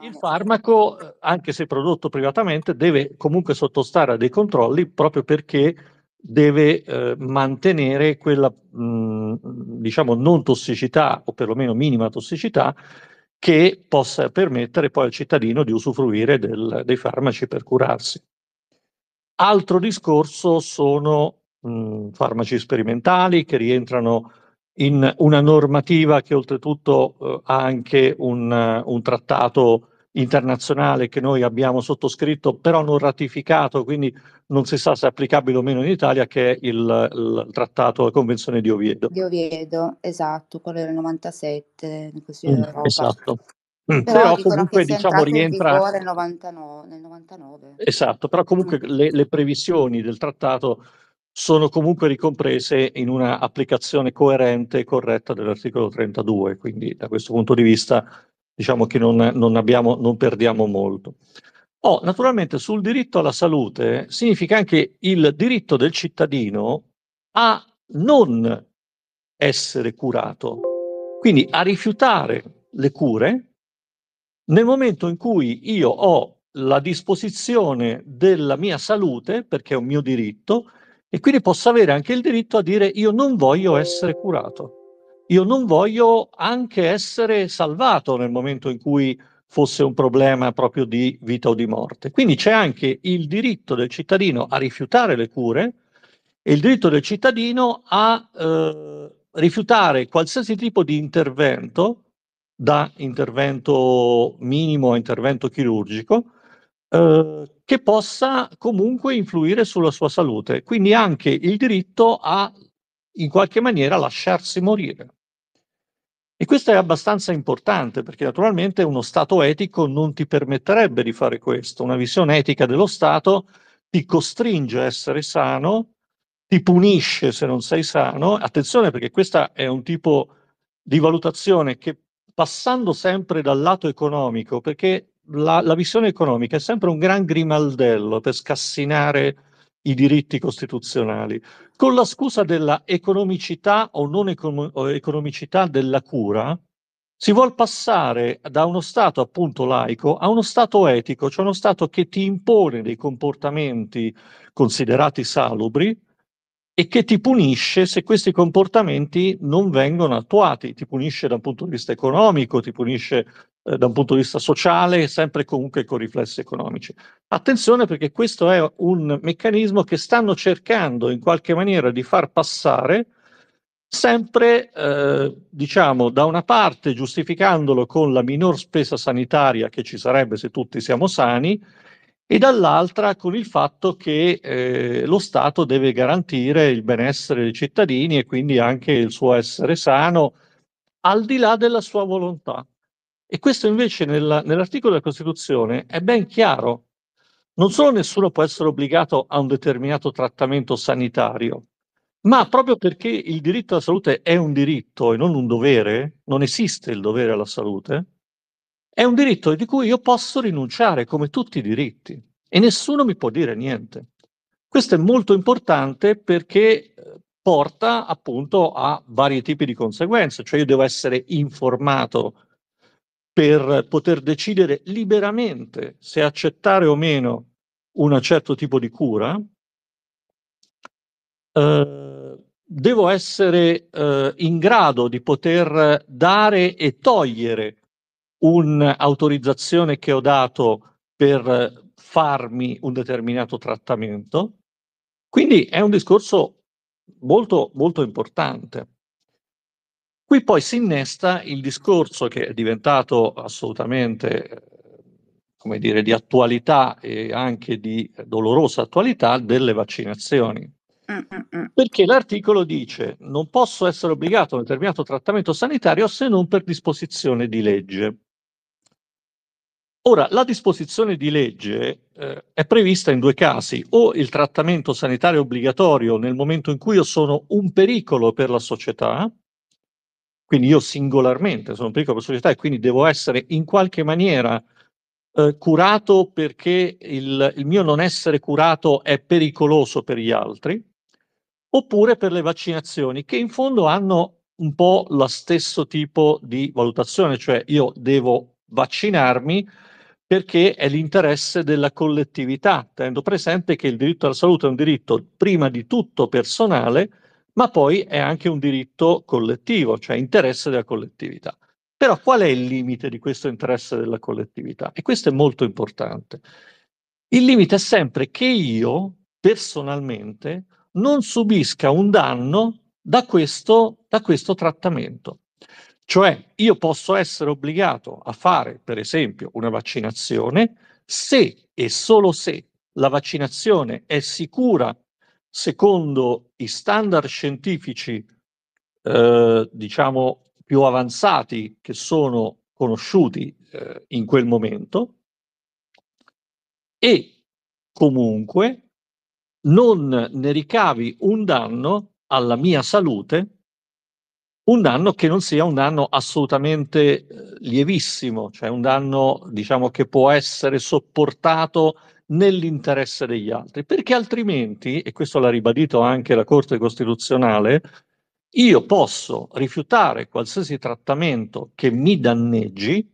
Il farmaco, eh, anche se prodotto privatamente, deve comunque sottostare a dei controlli proprio perché deve eh, mantenere quella, mh, mm, diciamo, non tossicità o perlomeno minima tossicità che possa permettere poi al cittadino di usufruire del, dei farmaci per curarsi. Altro discorso sono mh, mm, farmaci sperimentali che rientrano in una normativa che oltretutto eh, ha anche un, eh, un, trattato internazionale che noi abbiamo sottoscritto però non ratificato, quindi non si sa se è applicabile o meno in Italia, che è il, il trattato, la Convenzione di Oviedo. Di Oviedo, esatto, quello del 97 in Consiglio mm, Esatto. Mm, però, però comunque diciamo rientra nel 99, nel 99, Esatto, però comunque mm. le, le previsioni del trattato sono comunque ricomprese in una applicazione coerente e corretta dell'articolo 32, quindi da questo punto di vista diciamo che non, non, abbiamo, non perdiamo molto. Oh, naturalmente sul diritto alla salute significa anche il diritto del cittadino a non essere curato, quindi a rifiutare le cure nel momento in cui io ho la disposizione della mia salute, perché è un mio diritto, e quindi posso avere anche il diritto a dire io non voglio essere curato, io non voglio anche essere salvato nel momento in cui fosse un problema proprio di vita o di morte. Quindi c'è anche il diritto del cittadino a rifiutare le cure e il diritto del cittadino a eh, rifiutare qualsiasi tipo di intervento, da intervento minimo a intervento chirurgico, eh, che possa comunque influire sulla sua salute. Quindi anche il diritto a, in qualche maniera, lasciarsi morire. E questo è abbastanza importante perché naturalmente uno Stato etico non ti permetterebbe di fare questo. Una visione etica dello Stato ti costringe a essere sano, ti punisce se non sei sano. Attenzione perché questo è un tipo di valutazione che passando sempre dal lato economico, perché la, la visione economica è sempre un gran grimaldello per scassinare i diritti costituzionali, con la scusa della economicità o non econo- economicità della cura, si vuol passare da uno Stato appunto laico a uno Stato etico, cioè uno Stato che ti impone dei comportamenti considerati salubri e che ti punisce se questi comportamenti non vengono attuati, ti punisce da un punto di vista economico, ti punisce eh, da un punto di vista sociale, sempre comunque con riflessi economici. Attenzione perché questo è un meccanismo che stanno cercando in qualche maniera di far passare sempre eh, diciamo da una parte giustificandolo con la minor spesa sanitaria che ci sarebbe se tutti siamo sani e dall'altra con il fatto che eh, lo Stato deve garantire il benessere dei cittadini e quindi anche il suo essere sano al di là della sua volontà. E questo invece nella, nell'articolo della Costituzione è ben chiaro. Non solo nessuno può essere obbligato a un determinato trattamento sanitario, ma proprio perché il diritto alla salute è un diritto e non un dovere, non esiste il dovere alla salute, è un diritto di cui io posso rinunciare come tutti i diritti e nessuno mi può dire niente. Questo è molto importante perché eh, porta appunto a vari tipi di conseguenze, cioè io devo essere informato per poter decidere liberamente se accettare o meno un certo tipo di cura, eh, devo essere eh, in grado di poter dare e togliere un'autorizzazione che ho dato per farmi un determinato trattamento. Quindi è un discorso molto, molto importante. Qui poi si innesta il discorso che è diventato assolutamente come dire, di attualità e anche di dolorosa attualità delle vaccinazioni. Mm, mm, mm. Perché l'articolo dice non posso essere obbligato a un determinato trattamento sanitario se non per disposizione di legge. Ora, la disposizione di legge eh, è prevista in due casi, o il trattamento sanitario obbligatorio nel momento in cui io sono un pericolo per la società, quindi io singolarmente sono un piccolo società e quindi devo essere in qualche maniera eh, curato perché il, il mio non essere curato è pericoloso per gli altri, oppure per le vaccinazioni, che in fondo hanno un po' lo stesso tipo di valutazione, cioè io devo vaccinarmi perché è l'interesse della collettività, tenendo presente che il diritto alla salute è un diritto prima di tutto personale, ma poi è anche un diritto collettivo, cioè interesse della collettività. Però qual è il limite di questo interesse della collettività? E questo è molto importante. Il limite è sempre che io, personalmente, non subisca un danno da questo, da questo trattamento. Cioè, io posso essere obbligato a fare, per esempio, una vaccinazione se e solo se la vaccinazione è sicura secondo i standard scientifici, eh, diciamo, più avanzati che sono conosciuti eh, in quel momento e comunque non ne ricavi un danno alla mia salute, un danno che non sia un danno assolutamente eh, lievissimo, cioè un danno diciamo che può essere sopportato nell'interesse degli altri, perché altrimenti, e questo l'ha ribadito anche la Corte Costituzionale, io posso rifiutare qualsiasi trattamento che mi danneggi,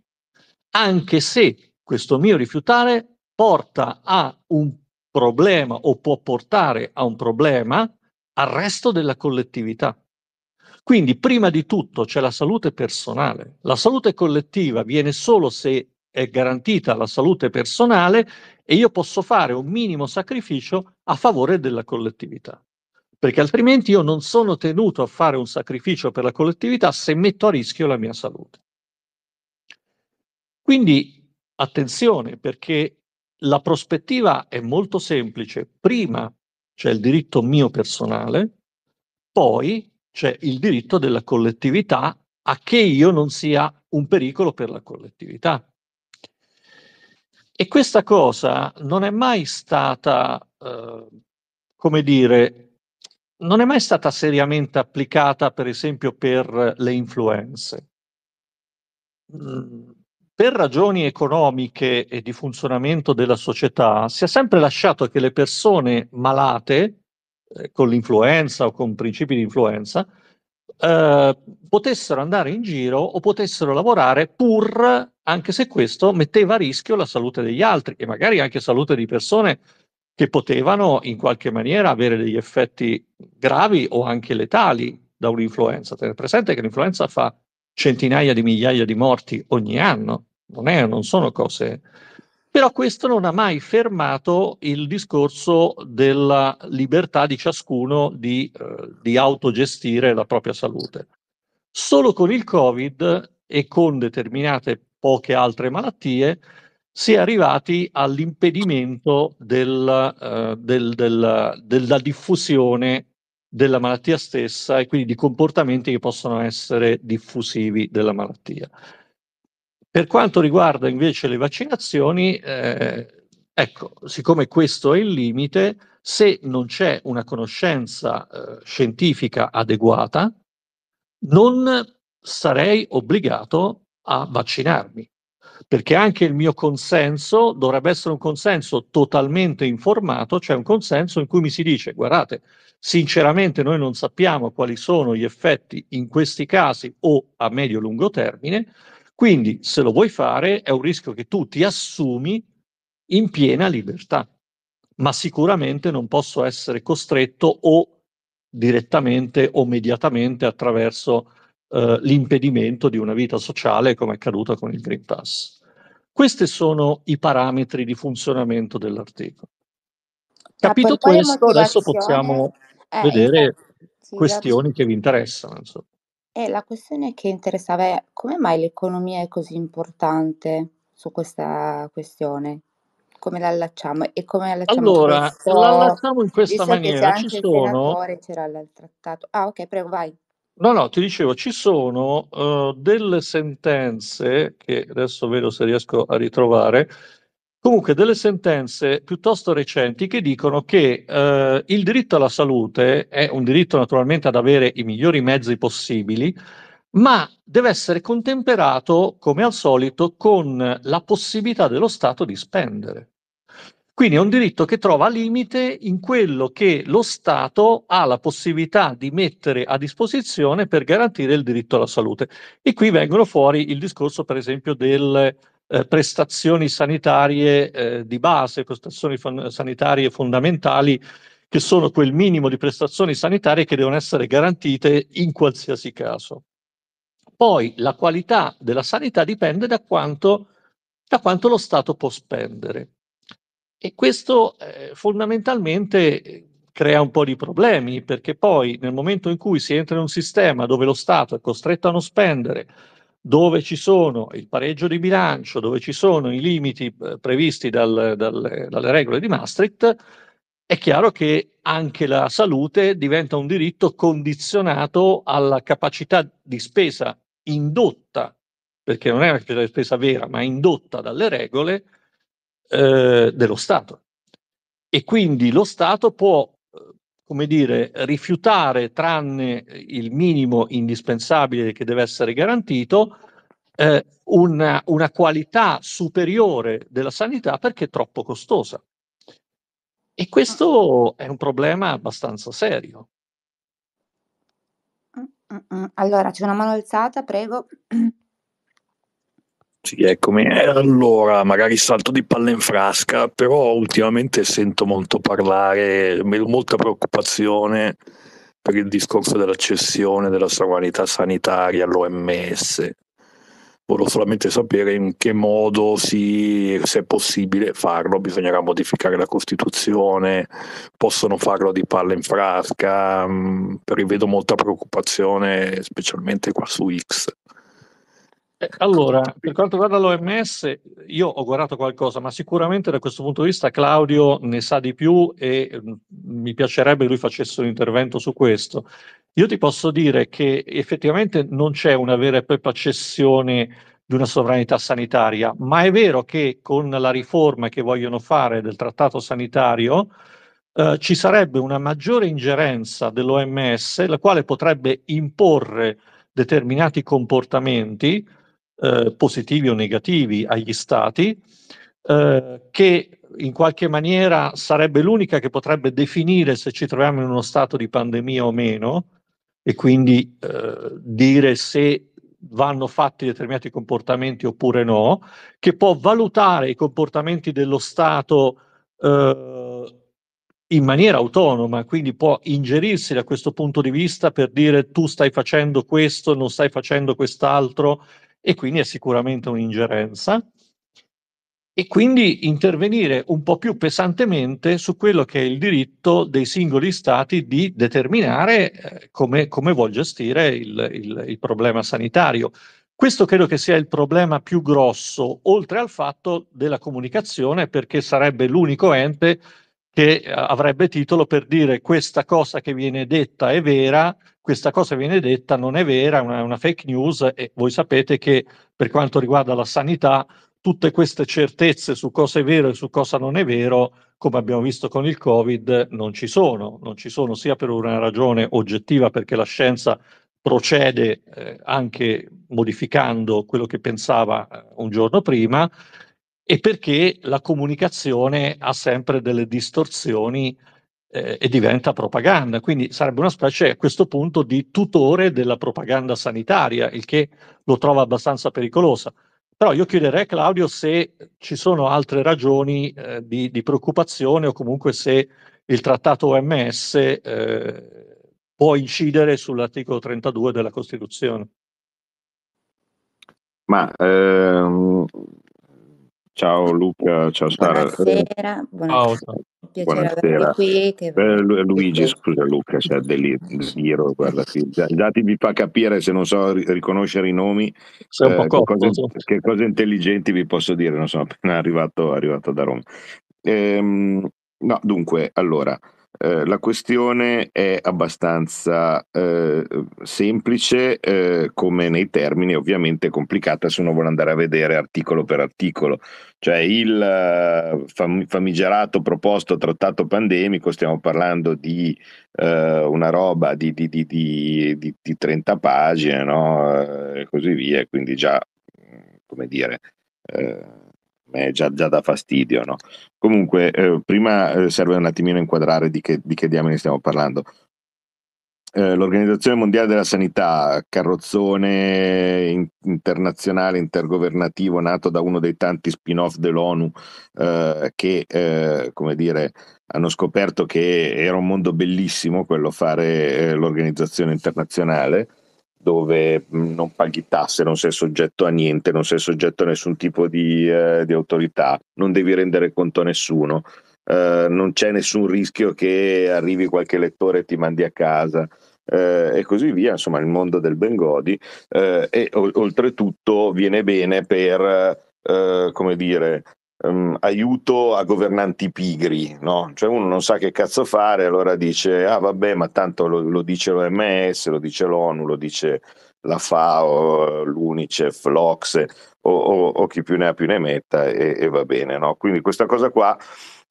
anche se questo mio rifiutare porta a un problema o può portare a un problema al resto della collettività. Quindi prima di tutto c'è la salute personale. La salute collettiva viene solo se è garantita la salute personale e io posso fare un minimo sacrificio a favore della collettività. Perché altrimenti io non sono tenuto a fare un sacrificio per la collettività se metto a rischio la mia salute. Quindi attenzione perché la prospettiva è molto semplice. Prima c'è il diritto mio personale, poi c'è il diritto della collettività a che io non sia un pericolo per la collettività. E questa cosa non è mai stata, eh, come dire, non è mai stata seriamente applicata, per esempio, per le influenze. Mhmm, per ragioni economiche e di funzionamento della società si è sempre lasciato che le persone malate eh, con l'influenza o con principi di influenza eh, potessero andare in giro o potessero lavorare pur, anche se questo metteva a rischio la salute degli altri e magari anche salute di persone che potevano in qualche maniera avere degli effetti gravi o anche letali da un'influenza. Tenete presente che l'influenza fa centinaia di migliaia di morti ogni anno, non, è, non sono cose però questo non ha mai fermato il discorso della libertà di ciascuno di, eh, di autogestire la propria salute. Solo con il Covid e con determinate poche altre malattie si è arrivati all'impedimento del, eh, del, del, della diffusione della malattia stessa e quindi di comportamenti che possono essere diffusivi della malattia. Per quanto riguarda invece le vaccinazioni, eh, ecco, siccome questo è il limite, se non c'è una conoscenza eh, scientifica adeguata, non sarei obbligato a vaccinarmi, perché anche il mio consenso dovrebbe essere un consenso totalmente informato, cioè un consenso in cui mi si dice guardate, sinceramente noi non sappiamo quali sono gli effetti in questi casi o a medio-lungo termine, quindi, se lo vuoi fare, è un rischio che tu ti assumi in piena libertà, ma sicuramente non posso essere costretto o direttamente o mediatamente attraverso eh, l'impedimento di una vita sociale come è accaduto con il Green Pass. Questi sono i parametri di funzionamento dell'articolo. Capito questo, adesso possiamo eh, vedere sì, questioni grazie. che vi interessano. Insomma. Eh, la questione che interessava è: come mai l'economia è così importante su questa questione? Come la allacciamo? E come allacciamo Allora, questo allacciamo in questa visto maniera. Ci sono, c'era il trattato. Ah, okay, prego, vai. no, no, ti dicevo, ci sono eh, delle sentenze che adesso vedo se riesco a ritrovare comunque delle sentenze piuttosto recenti che dicono che eh, il diritto alla salute è un diritto naturalmente ad avere i migliori mezzi possibili, ma deve essere contemperato, come al solito, con la possibilità dello Stato di spendere. Quindi è un diritto che trova limite in quello che lo Stato ha la possibilità di mettere a disposizione per garantire il diritto alla salute. E qui vengono fuori il discorso, per esempio, del eh, prestazioni sanitarie eh, di base, prestazioni fon- sanitarie fondamentali, che sono quel minimo di prestazioni sanitarie che devono essere garantite in qualsiasi caso. Poi la qualità della sanità dipende da quanto, da quanto lo Stato può spendere. E questo eh, fondamentalmente eh, crea un po' di problemi, perché poi nel momento in cui si entra in un sistema dove lo Stato è costretto a non spendere, dove ci sono il pareggio di bilancio, dove ci sono i limiti eh, previsti dal, dal, dalle regole di Maastricht, è chiaro che anche la salute diventa un diritto condizionato alla capacità di spesa indotta, perché non è una capacità di spesa vera, ma indotta dalle regole eh, dello Stato. E quindi lo Stato può come dire, rifiutare tranne eh, il minimo indispensabile che deve essere garantito, eh, una, una qualità superiore della sanità perché è troppo costosa. E questo è un problema abbastanza serio. Mm, mm, mm. Allora, c'è una mano alzata, prego. Sì, eccomi. Eh, allora, magari salto di palla in frasca, però ultimamente sento molto parlare, molta preoccupazione per il discorso della cessione della sovranità sanitaria all'OMS. Volevo solamente sapere in che modo, si, se è possibile farlo, bisognerà modificare la Costituzione, possono farlo di palla in frasca, mh, mm, rivedo molta preoccupazione, specialmente qua su X. Allora, per quanto riguarda l'OMS, io ho guardato qualcosa, ma sicuramente da questo punto di vista Claudio ne sa di più e mm, mi piacerebbe che lui facesse un intervento su questo. Io ti posso dire che effettivamente non c'è una vera e propria cessione di una sovranità sanitaria, ma è vero che con la riforma che vogliono fare del trattato sanitario eh, ci sarebbe una maggiore ingerenza dell'OMS, la quale potrebbe imporre determinati comportamenti eh, positivi o negativi agli stati, eh, che in qualche maniera sarebbe l'unica che potrebbe definire se ci troviamo in uno stato di pandemia o meno e quindi eh, dire se vanno fatti determinati comportamenti oppure no, che può valutare i comportamenti dello Stato eh, in maniera autonoma, quindi può ingerirsi da questo punto di vista per dire tu stai facendo questo, non stai facendo quest'altro e quindi è sicuramente un'ingerenza. E quindi intervenire un po' più pesantemente su quello che è il diritto dei singoli stati di determinare eh, come, come, vuol gestire il, il, il problema sanitario. Questo credo che sia il problema più grosso, oltre al fatto della comunicazione, perché sarebbe l'unico ente che eh, avrebbe titolo per dire questa cosa che viene detta è vera questa cosa viene detta non è vera, è una, una, fake news e voi sapete che per quanto riguarda la sanità tutte queste certezze su cosa è vero e su cosa non è vero, come abbiamo visto con il Covid, non ci sono, non ci sono sia per una ragione oggettiva perché la scienza procede eh, anche modificando quello che pensava eh, un giorno prima e perché la comunicazione ha sempre delle distorsioni eh, e diventa propaganda. Quindi sarebbe una specie a questo punto di tutore della propaganda sanitaria, il che lo trovo abbastanza pericolosa. Però io chiederei a Claudio se ci sono altre ragioni eh, di, di, preoccupazione o comunque se il trattato OMS eh, può incidere sull'articolo 32 della Costituzione. Ma ehm, Ciao Luca, ciao Sara. Buonasera, buonasera. Oh, buonasera. Qui, che... eh, Luigi, scusa Luca, cioè, delirio, guarda, sì. già, già, fa capire se non so riconoscere i nomi, eh, che, cose, che, cose, intelligenti vi posso dire, non sono appena arrivato, arrivato da Roma. Ehm, no, dunque, allora, eh, la questione è abbastanza eh, semplice, eh, come nei termini, ovviamente complicata se uno vuole andare a vedere articolo per articolo. Cioè il eh, fam- famigerato proposto trattato pandemico, stiamo parlando di eh, una roba di, di, di, di 30 pagine, no? e così via, quindi già, come dire è già, già dà fastidio. No? Comunque, eh, prima eh, serve un attimino inquadrare di che, di che diamine stiamo parlando. Eh, L'Organizzazione Mondiale della Sanità, carrozzone internazionale intergovernativo nato da uno dei tanti spin-off dell'ONU eh, che, come dire, hanno scoperto che era un mondo bellissimo quello fare l'organizzazione internazionale dove non paghi tasse, non sei soggetto a niente, non sei soggetto a nessun tipo di, eh, di autorità, non devi rendere conto a nessuno, eh, non c'è nessun rischio che arrivi qualche lettore e ti mandi a casa. Eh, e così via, insomma, il mondo del Bengodi, eh, e o- oltretutto viene bene per, eh, come dire, Um, aiuto a governanti pigri, no? cioè uno non sa che cazzo fare, allora dice, ah vabbè, ma tanto lo, lo dice l'OMS, lo dice l'ONU, lo dice la FAO, l'UNICEF, l'Ocse o, o, o chi più ne ha più ne metta e, e va bene. No? Quindi questa cosa qua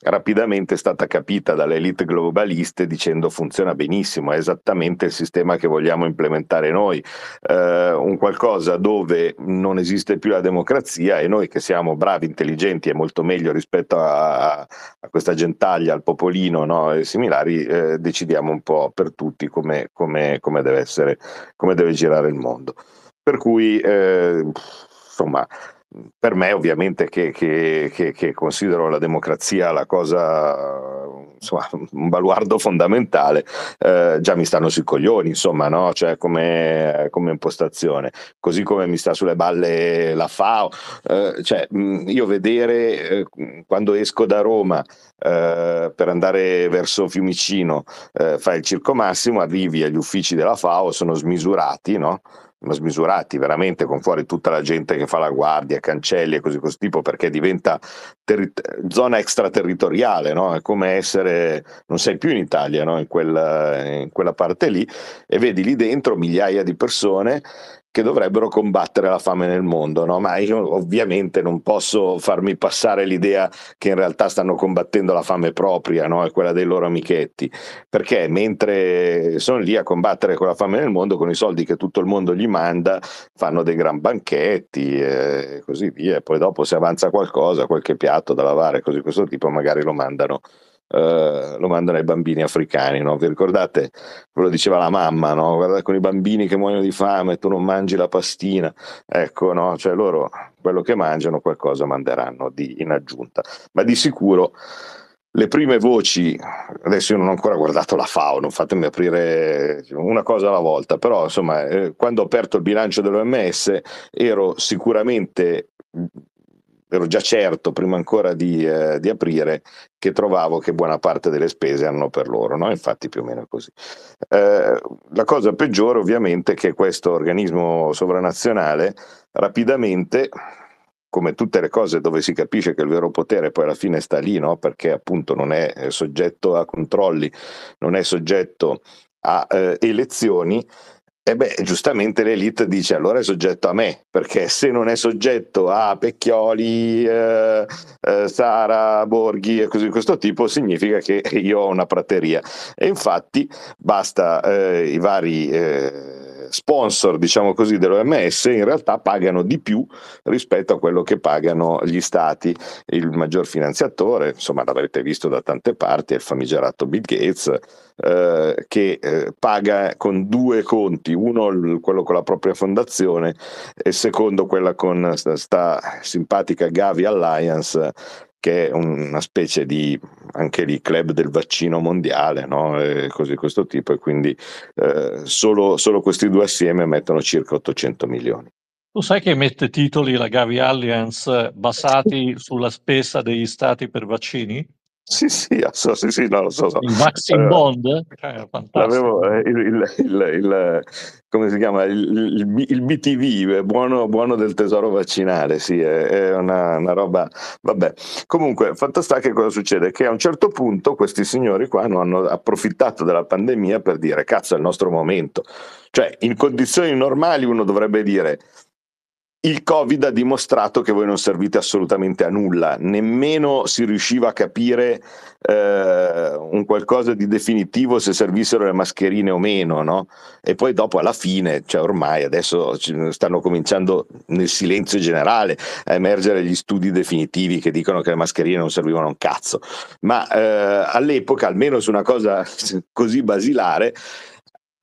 rapidamente è stata capita dalle elite globaliste dicendo funziona benissimo, è esattamente il sistema che vogliamo implementare noi, eh, un qualcosa dove non esiste più la democrazia e noi che siamo bravi, intelligenti e molto meglio rispetto a, a questa gentaglia, al popolino no? e similari, eh, decidiamo un po' per tutti come, come, come, deve essere, come deve girare il mondo. Per cui, eh, insomma, per me ovviamente che, che, che, che, considero la democrazia la cosa insomma, un baluardo fondamentale eh, già mi stanno sui coglioni insomma no? cioè, come, come, impostazione così come mi sta sulle balle la FAO eh, cioè, io vedere eh, quando esco da Roma eh, per andare verso Fiumicino eh, fai il circo massimo arrivi agli uffici della FAO sono smisurati no? smisurati veramente con fuori tutta la gente che fa la guardia, cancelli e così questo tipo perché diventa terri- zona extraterritoriale, no? è come essere, non sei più in Italia, no? in, quella, in quella parte lì e vedi lì dentro migliaia di persone che dovrebbero combattere la fame nel mondo, no? ma io ovviamente non posso farmi passare l'idea che in realtà stanno combattendo la fame propria no? e quella dei loro amichetti, perché mentre sono lì a combattere con la fame nel mondo, con i soldi che tutto il mondo gli manda, fanno dei gran banchetti e così via, poi dopo se avanza qualcosa, qualche piatto da lavare, così questo tipo magari lo mandano eh, lo mandano ai bambini africani. No? Vi ricordate? quello lo diceva la mamma, no? guarda con i bambini che muoiono di fame, tu non mangi la pastina. Ecco, no? cioè loro quello che mangiano qualcosa manderanno di, in aggiunta. Ma di sicuro le prime voci, adesso io non ho ancora guardato la FAO, non fatemi aprire una cosa alla volta, però insomma eh, quando ho aperto il bilancio dell'OMS ero sicuramente ero già certo prima ancora di, eh, di, aprire che trovavo che buona parte delle spese erano per loro, no? infatti più o meno così. Eh, la cosa peggiore ovviamente è che questo organismo sovranazionale rapidamente, come tutte le cose dove si capisce che il vero potere poi alla fine sta lì, no? perché appunto non è soggetto a controlli, non è soggetto a eh, elezioni, e beh, giustamente l'elite dice allora è soggetto a me, perché se non è soggetto a Pecchioli, eh, eh, Sara, Borghi e cose di questo tipo, significa che io ho una prateria. E infatti basta eh, i vari eh, sponsor, diciamo così, dell'OMS in realtà pagano di più rispetto a quello che pagano gli stati. Il maggior finanziatore, insomma, l'avrete visto da tante parti, è il famigerato Bill Gates, eh, che eh, paga con due conti, uno quello con la propria fondazione e secondo quella con questa simpatica Gavi Alliance che è una specie di anche lì club del vaccino mondiale, no? E cose di questo tipo, e quindi eh, solo, solo, questi due assieme mettono circa 800 milioni. Tu sai che mette titoli la Gavi Alliance eh, basati sulla spesa degli stati per vaccini? Sì, sì, so, sì, sì, no, lo so. so. Il Vaccine eh, Bond? Eh, eh l'avevo, eh, il, il, il, il, come si chiama? Il, BTV, buono, buono, del tesoro vaccinale, sì, è, è una, una, roba... Vabbè, comunque, fatta sta che cosa succede? Che a un certo punto questi signori qua hanno approfittato della pandemia per dire, cazzo, è il nostro momento. Cioè, in condizioni normali uno dovrebbe dire il Covid ha dimostrato che voi non servite assolutamente a nulla, nemmeno si riusciva a capire eh, un qualcosa di definitivo se servissero le mascherine o meno, no? E poi dopo alla fine, cioè ormai adesso stanno cominciando nel silenzio generale a emergere gli studi definitivi che dicono che le mascherine non servivano a un cazzo, ma eh, all'epoca, almeno su una cosa così basilare,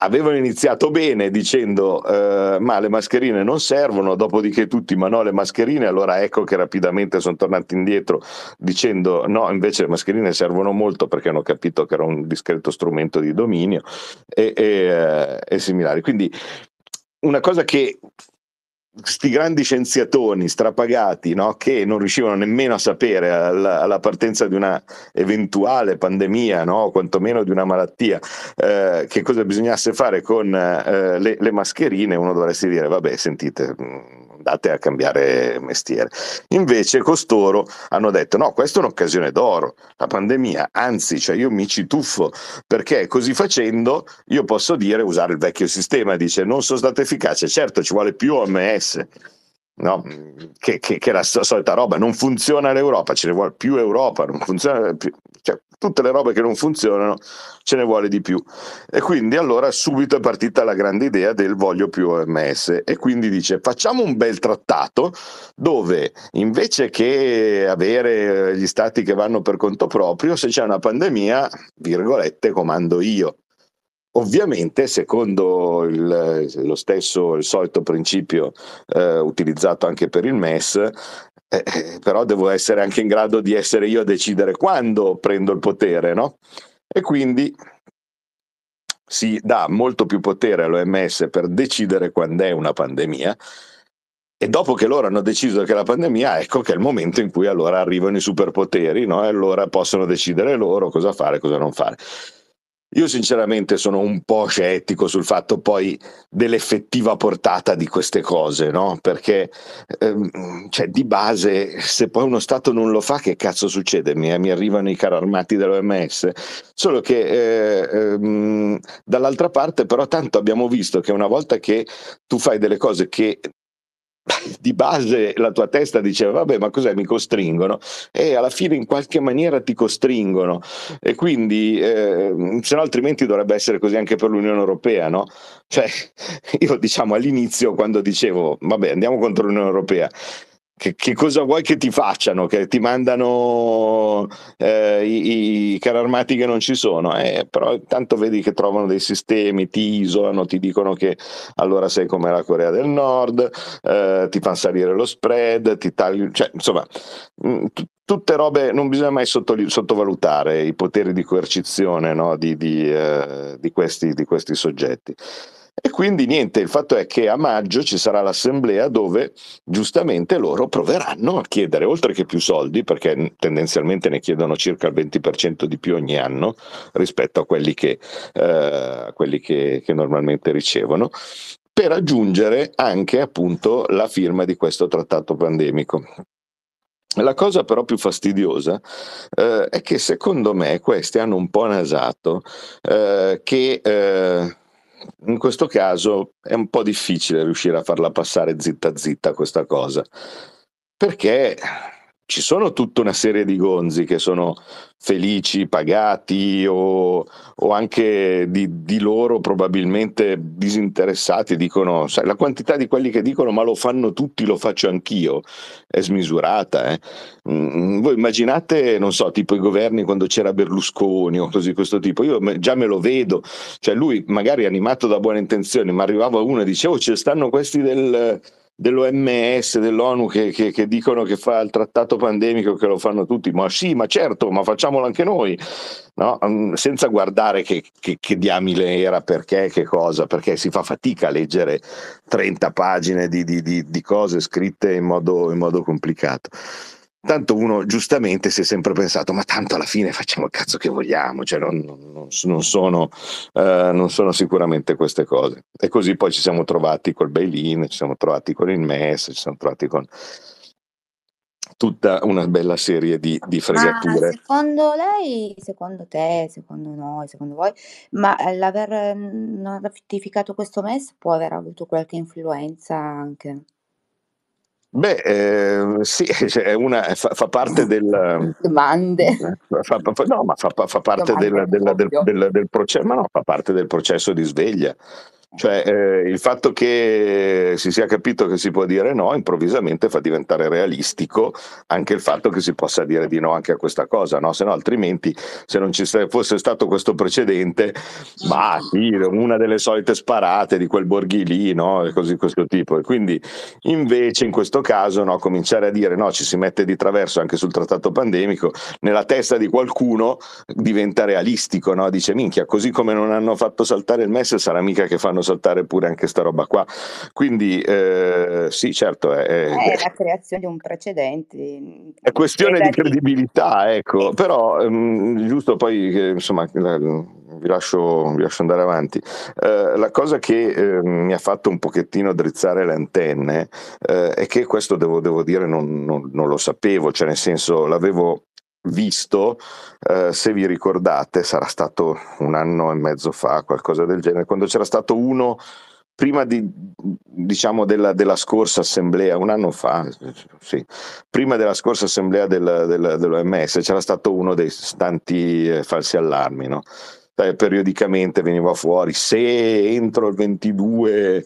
avevano iniziato bene dicendo eh, ma le mascherine non servono, dopodiché tutti ma no le mascherine, allora ecco che rapidamente sono tornati indietro dicendo no invece le mascherine servono molto perché hanno capito che era un discreto strumento di dominio e, e, eh, e similari. Quindi una cosa che questi grandi scienziatoni strapagati no? che non riuscivano nemmeno a sapere alla, alla partenza di una eventuale pandemia, no? quantomeno di una malattia, eh, che cosa bisognasse fare con eh, le, le, mascherine, uno dovresti dire, vabbè, sentite, mm, andate a cambiare mestiere. Invece costoro hanno detto no, questa è un'occasione d'oro, la pandemia, anzi, cioè io mi ci tuffo perché così facendo io posso dire usare il vecchio sistema, dice non sono stato efficace, certo ci vuole più OMS No? Che, che, che, è la solita roba, non funziona l'Europa, ce ne vuole più Europa, non funziona più, cioè, tutte le robe che non funzionano ce ne vuole di più. E quindi allora subito è partita la grande idea del voglio più OMS e quindi dice facciamo un bel trattato dove invece che avere gli stati che vanno per conto proprio, se c'è una pandemia, virgolette, comando io. Ovviamente, secondo il, lo stesso il solito principio eh, utilizzato anche per il MES, eh, eh, però devo essere anche in grado di essere io a decidere quando prendo il potere, no? E quindi si dà molto più potere all'OMS per decidere quando è una pandemia. E dopo che loro hanno deciso che la pandemia, ecco che è il momento in cui allora arrivano i superpoteri, no? E allora possono decidere loro cosa fare e cosa non fare. Io sinceramente sono un po' scettico sul fatto poi dell'effettiva portata di queste cose, no? Perché ehm, cioè, di base se poi uno Stato non lo fa, che cazzo succede? Mi, mi arrivano i carri armati dell'OMS. Solo che eh, ehm, dall'altra parte però tanto abbiamo visto che una volta che tu fai delle cose che di base la tua testa diceva vabbè ma cos'è mi costringono e alla fine in qualche maniera ti costringono e quindi eh, se no altrimenti dovrebbe essere così anche per l'Unione Europea no? cioè io diciamo all'inizio quando dicevo vabbè andiamo contro l'Unione Europea che, che, cosa vuoi che ti facciano? Che ti mandano eh, i, i carri armati che non ci sono, eh, però intanto vedi che trovano dei sistemi, ti isolano, ti dicono che allora sei come la Corea del Nord, eh, ti fanno salire lo spread, ti tagliano, cioè, insomma, mm, t- tutte robe, non bisogna mai sottoli- sottovalutare i poteri di coercizione no? di, di, eh, di, questi, di questi soggetti. E quindi niente, il fatto è che a maggio ci sarà l'assemblea dove giustamente loro proveranno a chiedere, oltre che più soldi, perché tendenzialmente ne chiedono circa il 20% di più ogni anno rispetto a quelli che, eh, quelli che, che normalmente ricevono, per aggiungere anche appunto la firma di questo trattato pandemico. La cosa però più fastidiosa eh, è che secondo me questi hanno un po' nasato eh, che eh, in questo caso è un po' difficile riuscire a farla passare zitta zitta questa cosa, perché ci sono tutta una serie di gonzi che sono felici, pagati o, o anche di, di, loro probabilmente disinteressati, dicono, sai, la quantità di quelli che dicono ma lo fanno tutti, lo faccio anch'io, è smisurata. Eh? Mm, voi immaginate, non so, tipo i governi quando c'era Berlusconi o così questo tipo, io già me lo vedo, cioè lui magari animato da buone intenzioni, ma arrivava uno e diceva oh, ci stanno questi del dell'OMS, dell'ONU che, che, che, dicono che fa il trattato pandemico, che lo fanno tutti, ma sì, ma certo, ma facciamolo anche noi, no? Mm, senza guardare che, che, che diamine era, perché, che cosa, perché si fa fatica a leggere 30 pagine di, di, di, di cose scritte in modo, in modo complicato tanto uno giustamente si è sempre pensato ma tanto alla fine facciamo il cazzo che vogliamo cioè non, non, non, sono, eh, non, sono, sicuramente queste cose e così poi ci siamo trovati col bail-in ci siamo trovati con il MES ci siamo trovati con tutta una bella serie di, di fregature ma secondo lei, secondo te, secondo noi, secondo voi ma l'aver mm, non ratificato questo MES può aver avuto qualche influenza anche Beh, eh, sì, cioè una, fa, fa, parte del... Domande. Eh, fa, fa, no, ma fa, parte del, del, del, del processo, ma no, fa parte del processo di sveglia. Cioè, eh, il fatto che si sia capito che si può dire no, improvvisamente fa diventare realistico anche il fatto che si possa dire di no anche a questa cosa, no? Se no, altrimenti, se non ci fosse stato questo precedente, ma sì, una delle solite sparate di quel Borghi lì, no? E così questo tipo. E quindi, invece, in questo caso, no, cominciare a dire no, ci si mette di traverso anche sul trattato pandemico, nella testa di qualcuno diventa realistico, no? Dice, minchia, così come non hanno fatto saltare il MES, sarà mica che fanno fanno saltare pure anche sta roba qua. Quindi eh, sì, certo. È, è, eh, la creazione di un precedente. Mm, è questione di credibilità, ecco, sì. però mh, mm, giusto poi, insomma, vi lascio, vi lascio, andare avanti. Eh, la cosa che eh, mi ha fatto un pochettino drizzare le antenne eh, è che questo devo, devo dire non, non, non, lo sapevo, cioè nel senso l'avevo visto, eh, se vi ricordate, sarà stato un anno e mezzo fa, qualcosa del genere, quando c'era stato uno prima di, diciamo, della, della, scorsa assemblea, un anno fa, sì, prima della scorsa assemblea del, del, dell'OMS, c'era stato uno dei tanti eh, falsi allarmi, no? Eh, periodicamente veniva fuori se entro il 22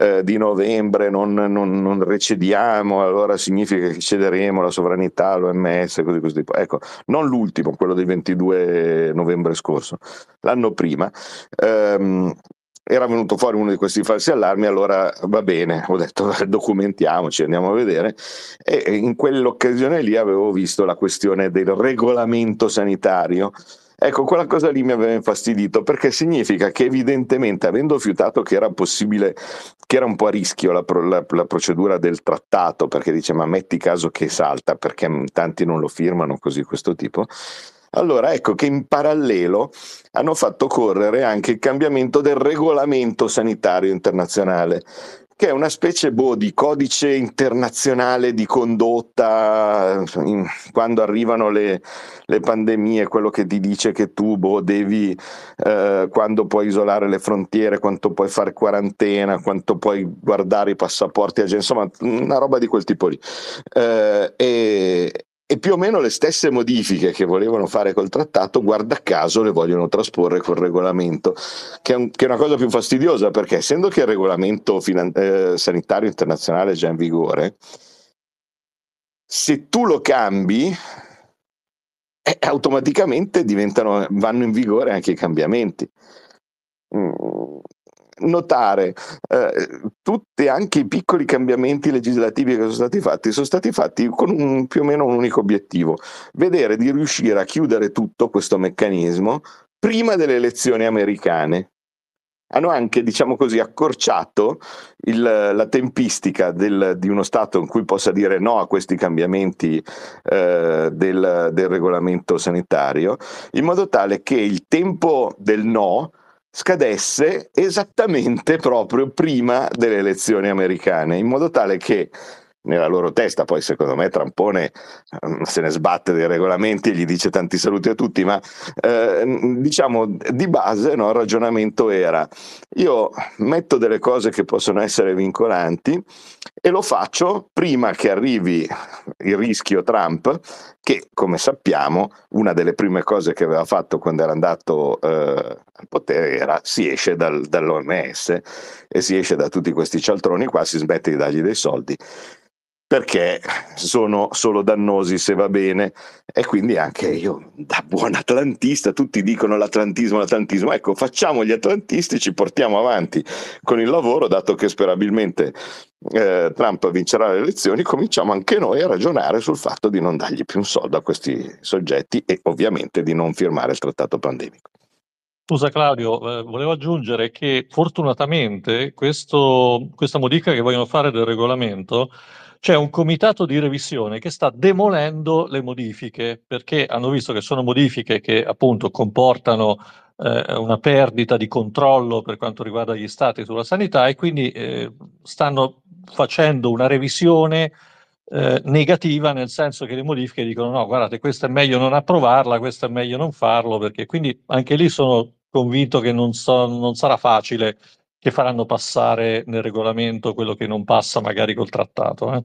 eh, di novembre non, non, non, recediamo, allora significa che cederemo la sovranità all'OMS, così, così. Ecco, non l'ultimo, quello del 22 novembre scorso, l'anno prima. Ehm, era venuto fuori uno di questi falsi allarmi, allora va bene, ho detto documentiamoci, andiamo a vedere. E in quell'occasione lì avevo visto la questione del regolamento sanitario Ecco, quella cosa lì mi aveva infastidito perché significa che evidentemente, avendo fiutato che era possibile, che era un po' a rischio la, pro, la, la procedura del trattato, perché dice ma metti caso che salta perché mm, tanti non lo firmano così questo tipo, allora ecco che in parallelo hanno fatto correre anche il cambiamento del regolamento sanitario internazionale, che è una specie boh, di codice internazionale di condotta in, quando arrivano le, le, pandemie, quello che ti dice che tu boh, devi, eh, quando puoi isolare le frontiere, quanto puoi fare quarantena, quanto puoi guardare i passaporti, insomma una roba di quel tipo lì. Eh, e, e più o meno le stesse modifiche che volevano fare col trattato, guarda caso, le vogliono trasporre col regolamento, che è, un, che è una cosa più fastidiosa perché essendo che il regolamento finan- eh, sanitario internazionale è già in vigore, se tu lo cambi, eh, automaticamente vanno in vigore anche i cambiamenti. Mm, notare eh, tutti anche i piccoli cambiamenti legislativi che sono stati fatti, sono stati fatti con un, più o meno un unico obiettivo, vedere di riuscire a chiudere tutto questo meccanismo prima delle elezioni americane. Hanno anche, diciamo così, accorciato il, la tempistica del, di uno Stato in cui possa dire no a questi cambiamenti eh, del, del regolamento sanitario, in modo tale che il tempo del no scadesse esattamente proprio prima delle elezioni americane, in modo tale che nella loro testa, poi secondo me Trampone ehm, se ne sbatte dei regolamenti e gli dice tanti saluti a tutti, ma eh, diciamo di base no, il ragionamento era io metto delle cose che possono essere vincolanti e lo faccio prima che arrivi il rischio Trump che come sappiamo una delle prime cose che aveva fatto quando era andato eh, al potere era si esce dal, dall'OMS e si esce da tutti questi cialtroni qua, si smette di dargli dei soldi perché sono solo dannosi se va bene e quindi anche io da buon atlantista tutti dicono l'atlantismo l'atlantismo ecco facciamo gli atlantisti ci portiamo avanti con il lavoro dato che sperabilmente eh, Trump vincerà le elezioni cominciamo anche noi a ragionare sul fatto di non dargli più un soldo a questi soggetti e ovviamente di non firmare il trattato pandemico Scusa Claudio, eh, volevo aggiungere che fortunatamente questo, questa modifica che vogliono fare del regolamento c'è un comitato di revisione che sta demolendo le modifiche perché hanno visto che sono modifiche che appunto comportano eh, una perdita di controllo per quanto riguarda gli stati sulla sanità e quindi eh, stanno facendo una revisione eh, negativa nel senso che le modifiche dicono no guardate questo è meglio non approvarla, questo è meglio non farlo perché quindi anche lì sono convinto che non, so, non sarà facile che faranno passare nel regolamento quello che non passa magari col trattato. Eh?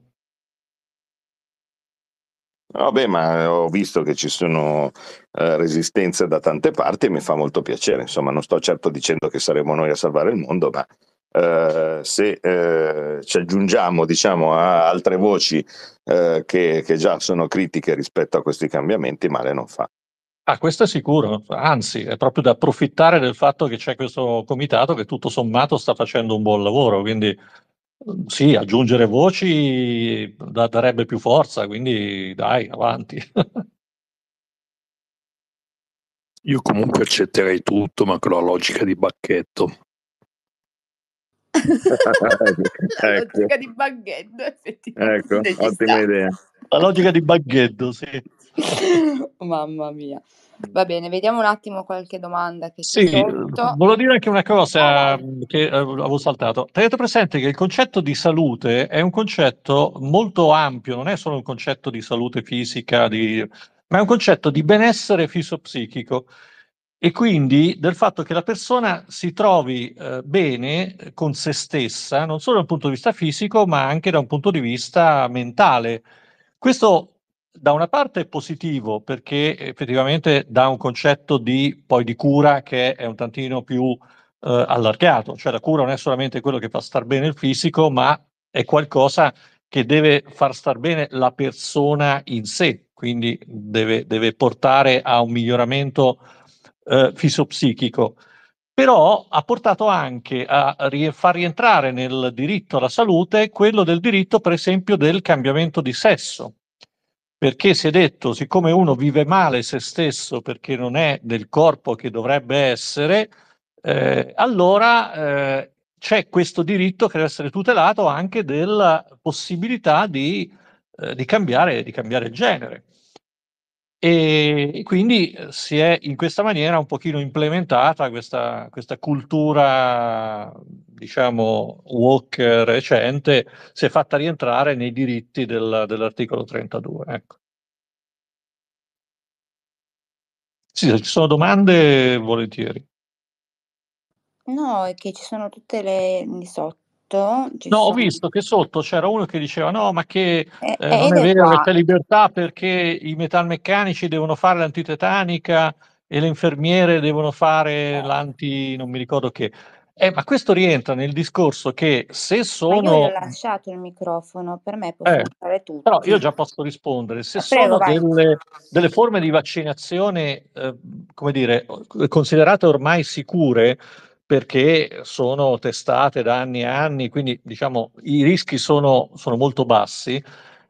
Vabbè, ma eh, ho visto che ci sono eh, resistenze da tante parti e mi fa molto piacere. Insomma, non sto certo dicendo che saremo noi a salvare il mondo, ma eh, se eh, ci aggiungiamo diciamo, a altre voci eh, che, che già sono critiche rispetto a questi cambiamenti, male non fa. Ah, questo è sicuro, anzi, è proprio da approfittare del fatto che c'è questo comitato che tutto sommato sta facendo un buon lavoro, quindi mhmm, sì, aggiungere voci da, darebbe più forza, quindi dai, avanti. Io comunque accetterei tutto, ma con la logica di bacchetto. la ecco. logica di bacchetto, effettivamente. Ecco, ottima idea. La logica di bacchetto, sì. Mamma mia. Va bene, vediamo un attimo qualche domanda che sì, sotto. Volevo dire anche una cosa ah, mm, che eh, avevo saltato. Tenete presente che il concetto di salute è un concetto molto ampio, non è solo un concetto di salute fisica, di... ma è un concetto di benessere fisopsichico e quindi del fatto che la persona si trovi eh, bene eh, con se stessa, non solo dal punto di vista fisico, ma anche da un punto di vista mentale. Questo da una parte è positivo perché effettivamente dà un concetto di, poi di cura che è un tantino più eh, allargato, cioè la cura non è solamente quello che fa star bene il fisico, ma è qualcosa che deve far star bene la persona in sé, quindi deve, deve portare a un miglioramento eh, fisiopsichico. Però ha portato anche a rie- far rientrare nel diritto alla salute quello del diritto, per esempio, del cambiamento di sesso, perché si è detto, siccome uno vive male se stesso perché non è del corpo che dovrebbe essere, eh, allora eh, c'è questo diritto che deve essere tutelato anche della possibilità di, eh, di cambiare, di cambiare genere. E quindi eh, si è in questa maniera un pochino implementata questa, questa cultura diciamo, walk recente, si è fatta rientrare nei diritti del, dell'articolo 32. Ecco. Sì, se ci sono domande, volentieri. No, è che ci sono tutte le di sotto. Ci no, sono... ho visto che sotto c'era uno che diceva no, ma che eh, eh, eh non è vero che c'è libertà perché i metalmeccanici devono fare l'antitetanica e le infermiere devono fare eh. l'anti non mi ricordo che eh, ma questo rientra nel discorso che se sono... Ma io ho lasciato il microfono, per me può eh, fare tutto. Però io già posso rispondere. Se ma eh, sono delle, delle, forme di vaccinazione, eh, come dire, considerate ormai sicure, perché sono testate da anni e anni, quindi diciamo i rischi sono, sono molto bassi,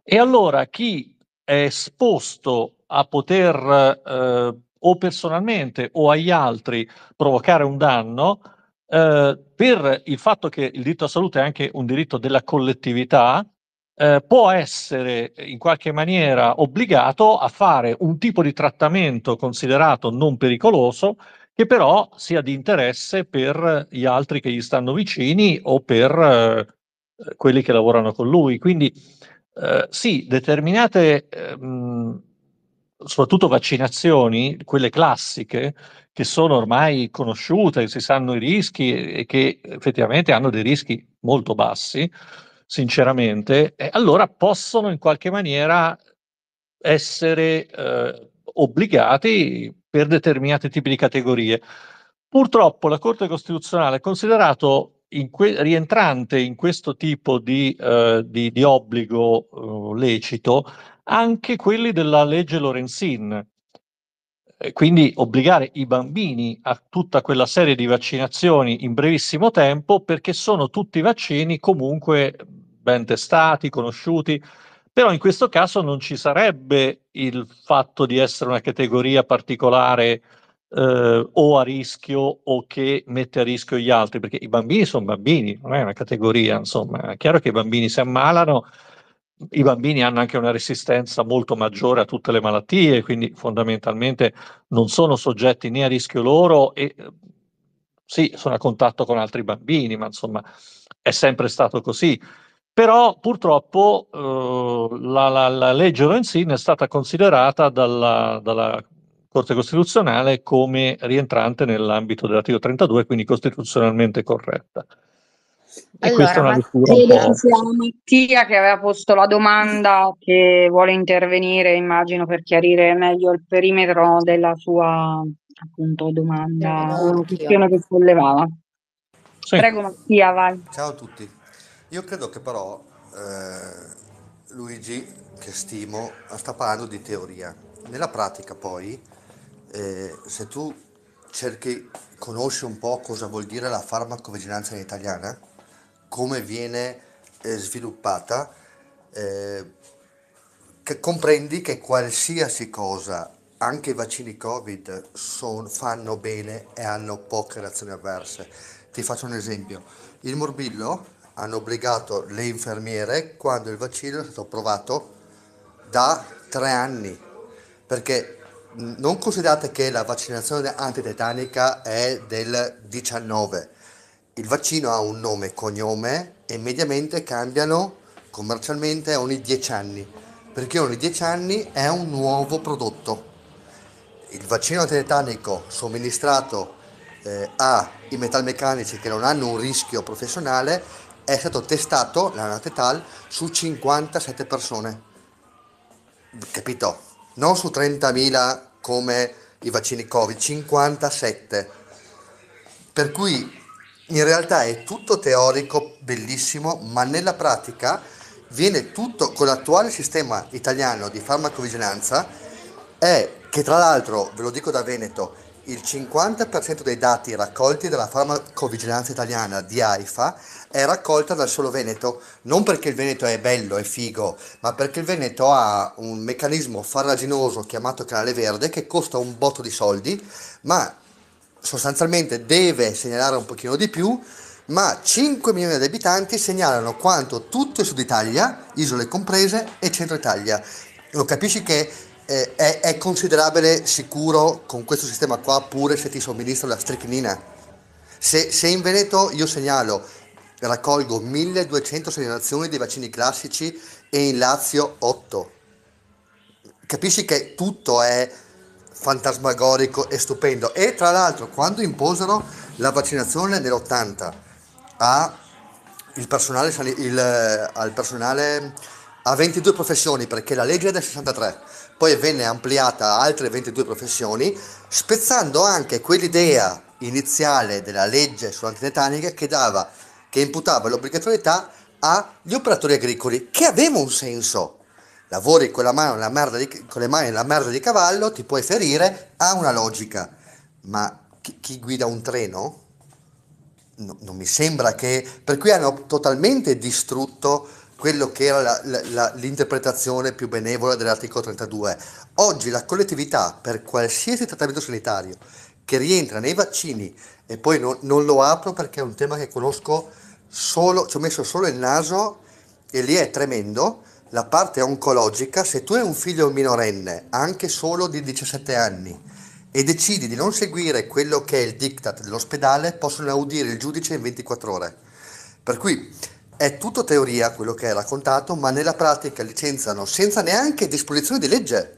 e allora chi è esposto a poter eh, o personalmente o agli altri provocare un danno, eh, per il fatto che il diritto alla salute è anche un diritto della collettività, eh, può essere in qualche maniera obbligato a fare un tipo di trattamento considerato non pericoloso, che però sia di interesse per gli altri che gli stanno vicini o per eh, quelli che lavorano con lui. Quindi eh, sì, determinate mh, ehm, soprattutto vaccinazioni, quelle classiche, che sono ormai conosciute, si sanno i rischi e che effettivamente hanno dei rischi molto bassi, sinceramente, allora possono in qualche maniera essere eh, obbligati per determinati tipi di categorie. Purtroppo la Corte Costituzionale ha considerato in que- rientrante in questo tipo di, eh, di, di obbligo eh, lecito anche quelli della legge Lorenzin. E eh, quindi obbligare i bambini a tutta quella serie di vaccinazioni in brevissimo tempo perché sono tutti vaccini comunque ben testati, conosciuti, però in questo caso non ci sarebbe il fatto di essere una categoria particolare eh, o a rischio o che mette a rischio gli altri, perché i bambini sono bambini, non è una categoria, insomma, è chiaro che i bambini si ammalano, i bambini hanno anche una resistenza molto maggiore a tutte le malattie, quindi fondamentalmente non sono soggetti né a rischio loro e eh, sì, sono a contatto con altri bambini, ma insomma è sempre stato così. Però purtroppo eh, la, la, la, legge Lorenzin è stata considerata dalla, dalla Corte Costituzionale come rientrante nell'ambito dell'articolo 32, quindi costituzionalmente corretta. E allora, siamo Mattia che aveva posto la domanda che vuole intervenire, immagino, per chiarire meglio il perimetro della sua appunto domanda o questione che sollevava. Sì. Prego Mattia, vai. Ciao a tutti. Io credo che però eh, Luigi, che stimo, sta parlando di teoria. Nella pratica poi, eh, se tu cerchi, conosci un po' cosa vuol dire la farmacovigilanza in italiana, come viene eh, sviluppata, eh, che comprendi che qualsiasi cosa, anche i vaccini Covid, son, fanno bene e hanno poche reazioni avverse. Ti faccio un esempio. Il morbillo hanno obbligato le infermiere quando il vaccino è stato provato da tre anni, perché non considerate che la vaccinazione antitetanica è del 19, il vaccino ha un nome e cognome e mediamente cambiano commercialmente ogni 10 anni, perché ogni 10 anni è un nuovo prodotto. Il vaccino tetanico somministrato eh, ai metalmeccanici che non hanno un rischio professionale è stato testato, l'anatetal, su 57 persone. Capito? Non su 30.000 come i vaccini Covid, 57. Per cui in realtà è tutto teorico, bellissimo, ma nella pratica viene tutto con l'attuale sistema italiano di farmacovigilanza, è che tra l'altro, ve lo dico da Veneto, il 50% dei dati raccolti dalla farmacovigilanza italiana di AIFA è raccolta dal solo Veneto, non perché il Veneto è bello e figo, ma perché il Veneto ha un meccanismo farraginoso chiamato canale verde che costa un botto di soldi, ma sostanzialmente deve segnalare un pochino di più, ma 5 milioni di abitanti segnalano quanto tutto il sud Italia, isole comprese, e centro Italia. Lo capisci che eh, è, è, considerabile sicuro con questo sistema qua pure se ti somministro la stricnina. Se, se in Veneto io segnalo, raccolgo 1200 segnalazioni di vaccini classici e in Lazio 8. Capisci che tutto è fantasmagorico e stupendo. E tra l'altro, quando imposero la vaccinazione nell'80 a il personale, il, al personale a 22 professioni, perché la legge è del 63, poi venne ampliata a altre 22 professioni, spezzando anche quell'idea iniziale della legge sull'antinetanica che dava, che imputava l'obbligatorietà agli operatori agricoli, che aveva un senso, lavori con, mano, di, con le mani la merda di cavallo, ti puoi ferire, ha una logica, ma chi, chi guida un treno? No, non mi sembra che... Per cui hanno totalmente distrutto quello che era la, la, la, l'interpretazione più benevola dell'articolo 32. Oggi la collettività per qualsiasi trattamento sanitario che rientra nei vaccini, e poi no, non lo apro perché è un tema che conosco solo, ci ho messo solo il naso e lì è tremendo, la parte oncologica, se tu hai un figlio minorenne, anche solo di 17 anni, e decidi di non seguire quello che è il diktat dell'ospedale, possono audire il giudice in 24 ore. Per cui è tutto teoria quello che hai raccontato, ma nella pratica licenziano senza neanche disposizione di legge.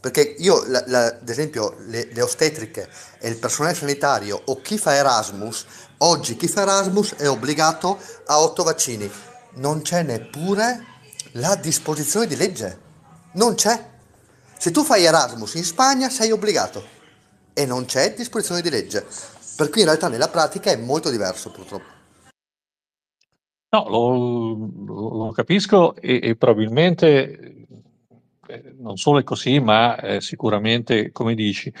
Perché io, la, la, ad esempio, le, le ostetriche e il personale sanitario o chi fa Erasmus, oggi chi fa Erasmus è obbligato a otto vaccini. Non c'è neppure la disposizione di legge. Non c'è. Se tu fai Erasmus in Spagna sei obbligato e non c'è disposizione di legge. Per cui in realtà nella pratica è molto diverso purtroppo. No, lo, lo capisco e, e, probabilmente eh, non solo è così, ma è sicuramente come dici.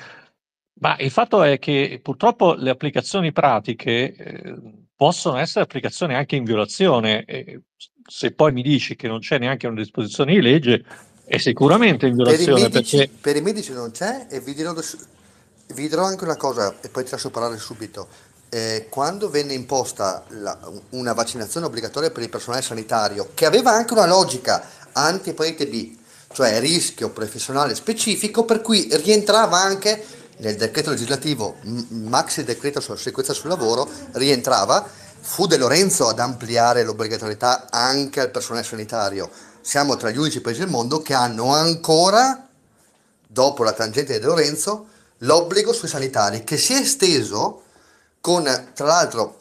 Ma il fatto è che purtroppo le applicazioni pratiche... Eh, possono essere applicazioni anche in violazione. E se poi mi dici che non c'è neanche una disposizione di legge, è sicuramente in violazione. Per i medici, perché... per i medici non c'è e vi dirò, vi dirò, anche una cosa e poi ti lascio parlare subito. Eh, quando venne imposta la, una vaccinazione obbligatoria per il personale sanitario, che aveva anche una logica anti-Hepatite B, cioè rischio professionale specifico, per cui rientrava anche nel decreto legislativo, maxi decreto sulla sequenza sul lavoro, rientrava, fu De Lorenzo ad ampliare l'obbligatorietà anche al personale sanitario. Siamo tra gli unici paesi del mondo che hanno ancora, dopo la tangente di De Lorenzo, l'obbligo sui sanitari, che si è esteso con, tra l'altro,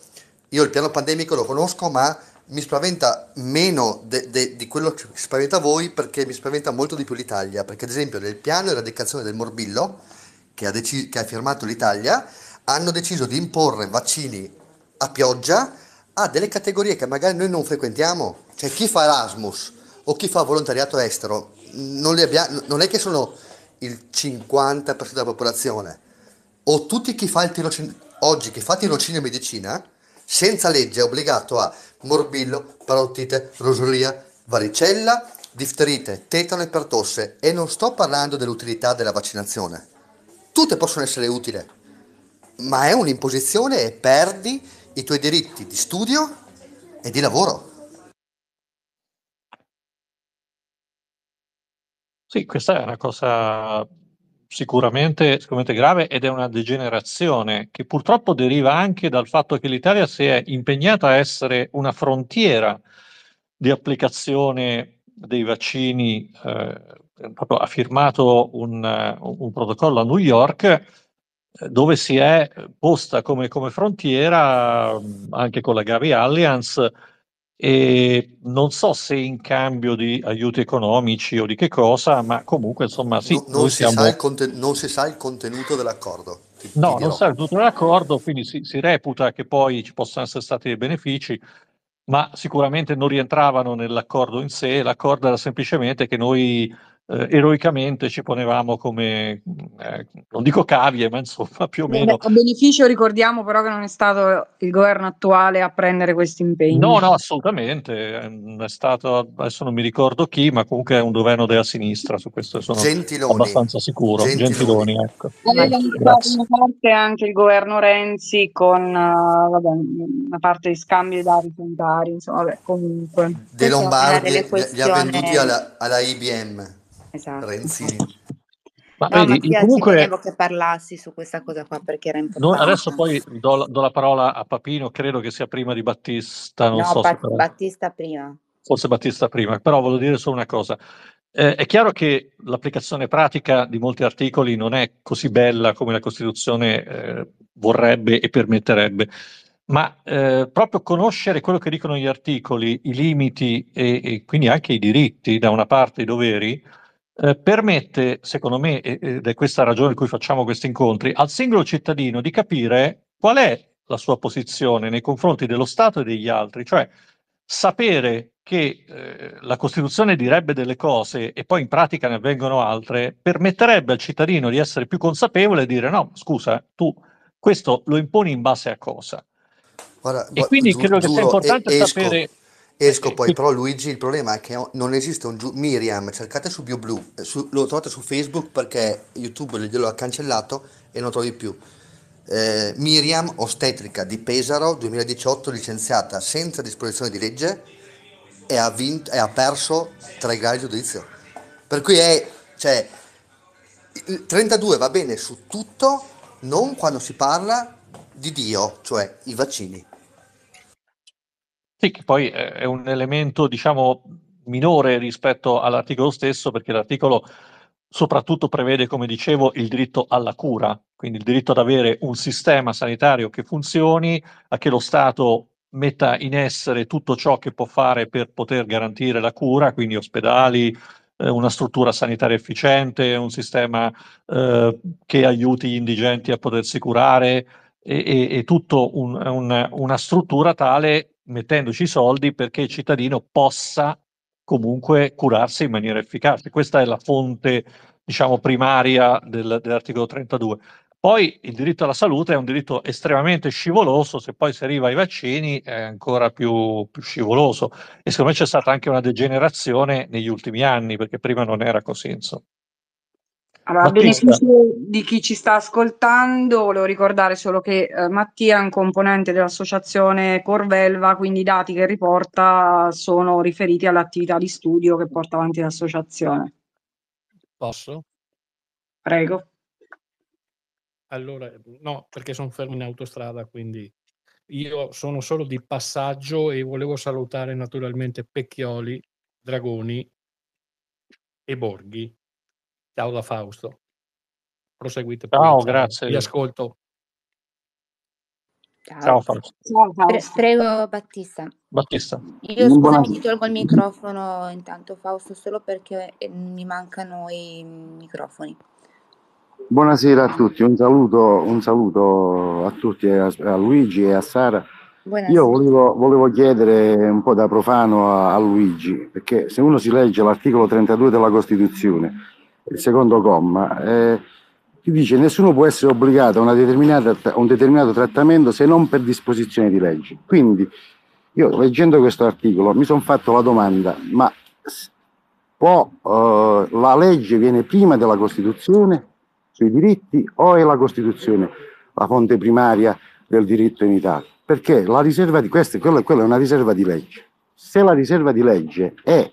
io il piano pandemico lo conosco, ma mi spaventa meno de, de, di quello che spaventa voi perché mi spaventa molto di più l'Italia, perché ad esempio nel piano eradicazione del morbillo, che ha, deci- che ha firmato l'Italia, hanno deciso di imporre vaccini a pioggia a delle categorie che magari noi non frequentiamo. Cioè chi fa Erasmus o chi fa volontariato estero non, abbiamo, non è che sono il 50% della popolazione. O tutti chi fa il tirocinio, oggi chi fa tirocinio in medicina, senza legge è obbligato a morbillo, parottite, rosolia, varicella, difterite, tetano e pertosse. E non sto parlando dell'utilità della vaccinazione tutte possono essere utili, ma è un'imposizione e perdi i tuoi diritti di studio e di lavoro. Sì, questa è una cosa sicuramente, sicuramente grave ed è una degenerazione che purtroppo deriva anche dal fatto che l'Italia si è impegnata a essere una frontiera di applicazione dei vaccini eh, eh, proprio ha firmato un, eh, un, protocollo a New York eh, dove si è posta come, come frontiera mm, anche con la Gavi Alliance e non so se in cambio di aiuti economici o di che cosa, ma comunque insomma sì. No, non, si siamo... conten- non, si sa il contenuto dell'accordo. Ti, no, ti non si sa il contenuto dell'accordo, quindi si, si, reputa che poi ci possano essere stati dei benefici, ma sicuramente non rientravano nell'accordo in sé, l'accordo era semplicemente che noi eh, eroicamente ci ponevamo come, eh, non dico cavie, ma insomma più o meno. A beneficio ricordiamo però che non è stato il governo attuale a prendere questi impegni. No, no, assolutamente, ehm, è stato, adesso non mi ricordo chi, ma comunque è un governo della sinistra, su questo sono Gentiloni. abbastanza sicuro. Gentiloni, Gentiloni ecco. Aveva anche il governo Renzi con uh, vabbè, una parte di scambio da orizzontali, insomma, vabbè, comunque. De Lombardi li ha venduti alla, alla IBM. Esatto. Renzi. Ma no, vedi, Mattia, comunque volevo che parlassi su questa cosa qua perché era importante. adesso poi do la, do la, parola a Papino, credo che sia prima di Battista. Non no, so Bat- Battista prima. Forse Battista prima, però voglio dire solo una cosa. Eh, è chiaro che l'applicazione pratica di molti articoli non è così bella come la Costituzione eh, vorrebbe e permetterebbe, ma eh, proprio conoscere quello che dicono gli articoli, i limiti e, e quindi anche i diritti, da una parte i doveri, eh, permette, secondo me, ed è questa la ragione per cui facciamo questi incontri, al singolo cittadino di capire qual è la sua posizione nei confronti dello Stato e degli altri, cioè sapere che eh, la Costituzione direbbe delle cose e poi in pratica ne avvengono altre, permetterebbe al cittadino di essere più consapevole e dire no, scusa, tu questo lo imponi in base a cosa. Guarda, e quindi giuro, credo che sia importante esco, sapere... Esco poi, però Luigi, il problema è che non esiste un giudice, Miriam, cercate su BioBlue, eh, su, lo trovate su Facebook perché YouTube glielo ha cancellato e non trovi più. Eh, Miriam, ostetrica di Pesaro, 2018, licenziata senza disposizione di legge e ha, vinto, e ha perso tre gradi di giudizio. Per cui è, cioè, 32 va bene su tutto, non quando si parla di Dio, cioè i vaccini. Sì, che poi eh, è un elemento, diciamo, minore rispetto all'articolo stesso, perché l'articolo soprattutto prevede, come dicevo, il diritto alla cura, quindi il diritto ad avere un sistema sanitario che funzioni, a che lo Stato metta in essere tutto ciò che può fare per poter garantire la cura, quindi ospedali, eh, una struttura sanitaria efficiente, un sistema eh, che aiuti gli indigenti a potersi curare e, e, e tutta un, un, una struttura tale mettendoci i soldi perché il cittadino possa comunque curarsi in maniera efficace. Questa è la fonte, diciamo, primaria del, dell'articolo 32. Poi il diritto alla salute è un diritto estremamente scivoloso, se poi si arriva ai vaccini è ancora più, più scivoloso e secondo me c'è stata anche una degenerazione negli ultimi anni perché prima non era così. Insomma. Allora, a beneficio di chi ci sta ascoltando, volevo ricordare solo che eh, Mattia è un componente dell'associazione Corvelva, quindi i dati che riporta sono riferiti all'attività di studio che porta avanti l'associazione. Posso? Prego. Allora, no, perché sono fermo in autostrada, quindi io sono solo di passaggio e volevo salutare naturalmente Pecchioli, Dragoni e Borghi Ciao da Fausto. Proseguite. ciao, ciao, grazie. Vi ascolto. Ciao, ciao Fausto. Pre- prego Battista. Battista. Io non scusami ti tolgo il microfono intanto Fausto solo perché eh, mi mancano i microfoni. Buonasera a tutti, un saluto, un saluto a tutti, a, a, Luigi e a Sara. Buonasera. Io volevo, volevo, chiedere un po' da profano a, a Luigi, perché se uno si legge l'articolo 32 della Costituzione, il secondo comma, eh, che dice nessuno può essere obbligato a, a, un determinato trattamento se non per disposizione di legge. Quindi io leggendo questo articolo mi sono fatto la domanda, ma può, eh, la legge viene prima della Costituzione sui diritti o è la Costituzione la fonte primaria del diritto in Italia? Perché la riserva di questa, quella, quella è una riserva di legge. Se la riserva di legge è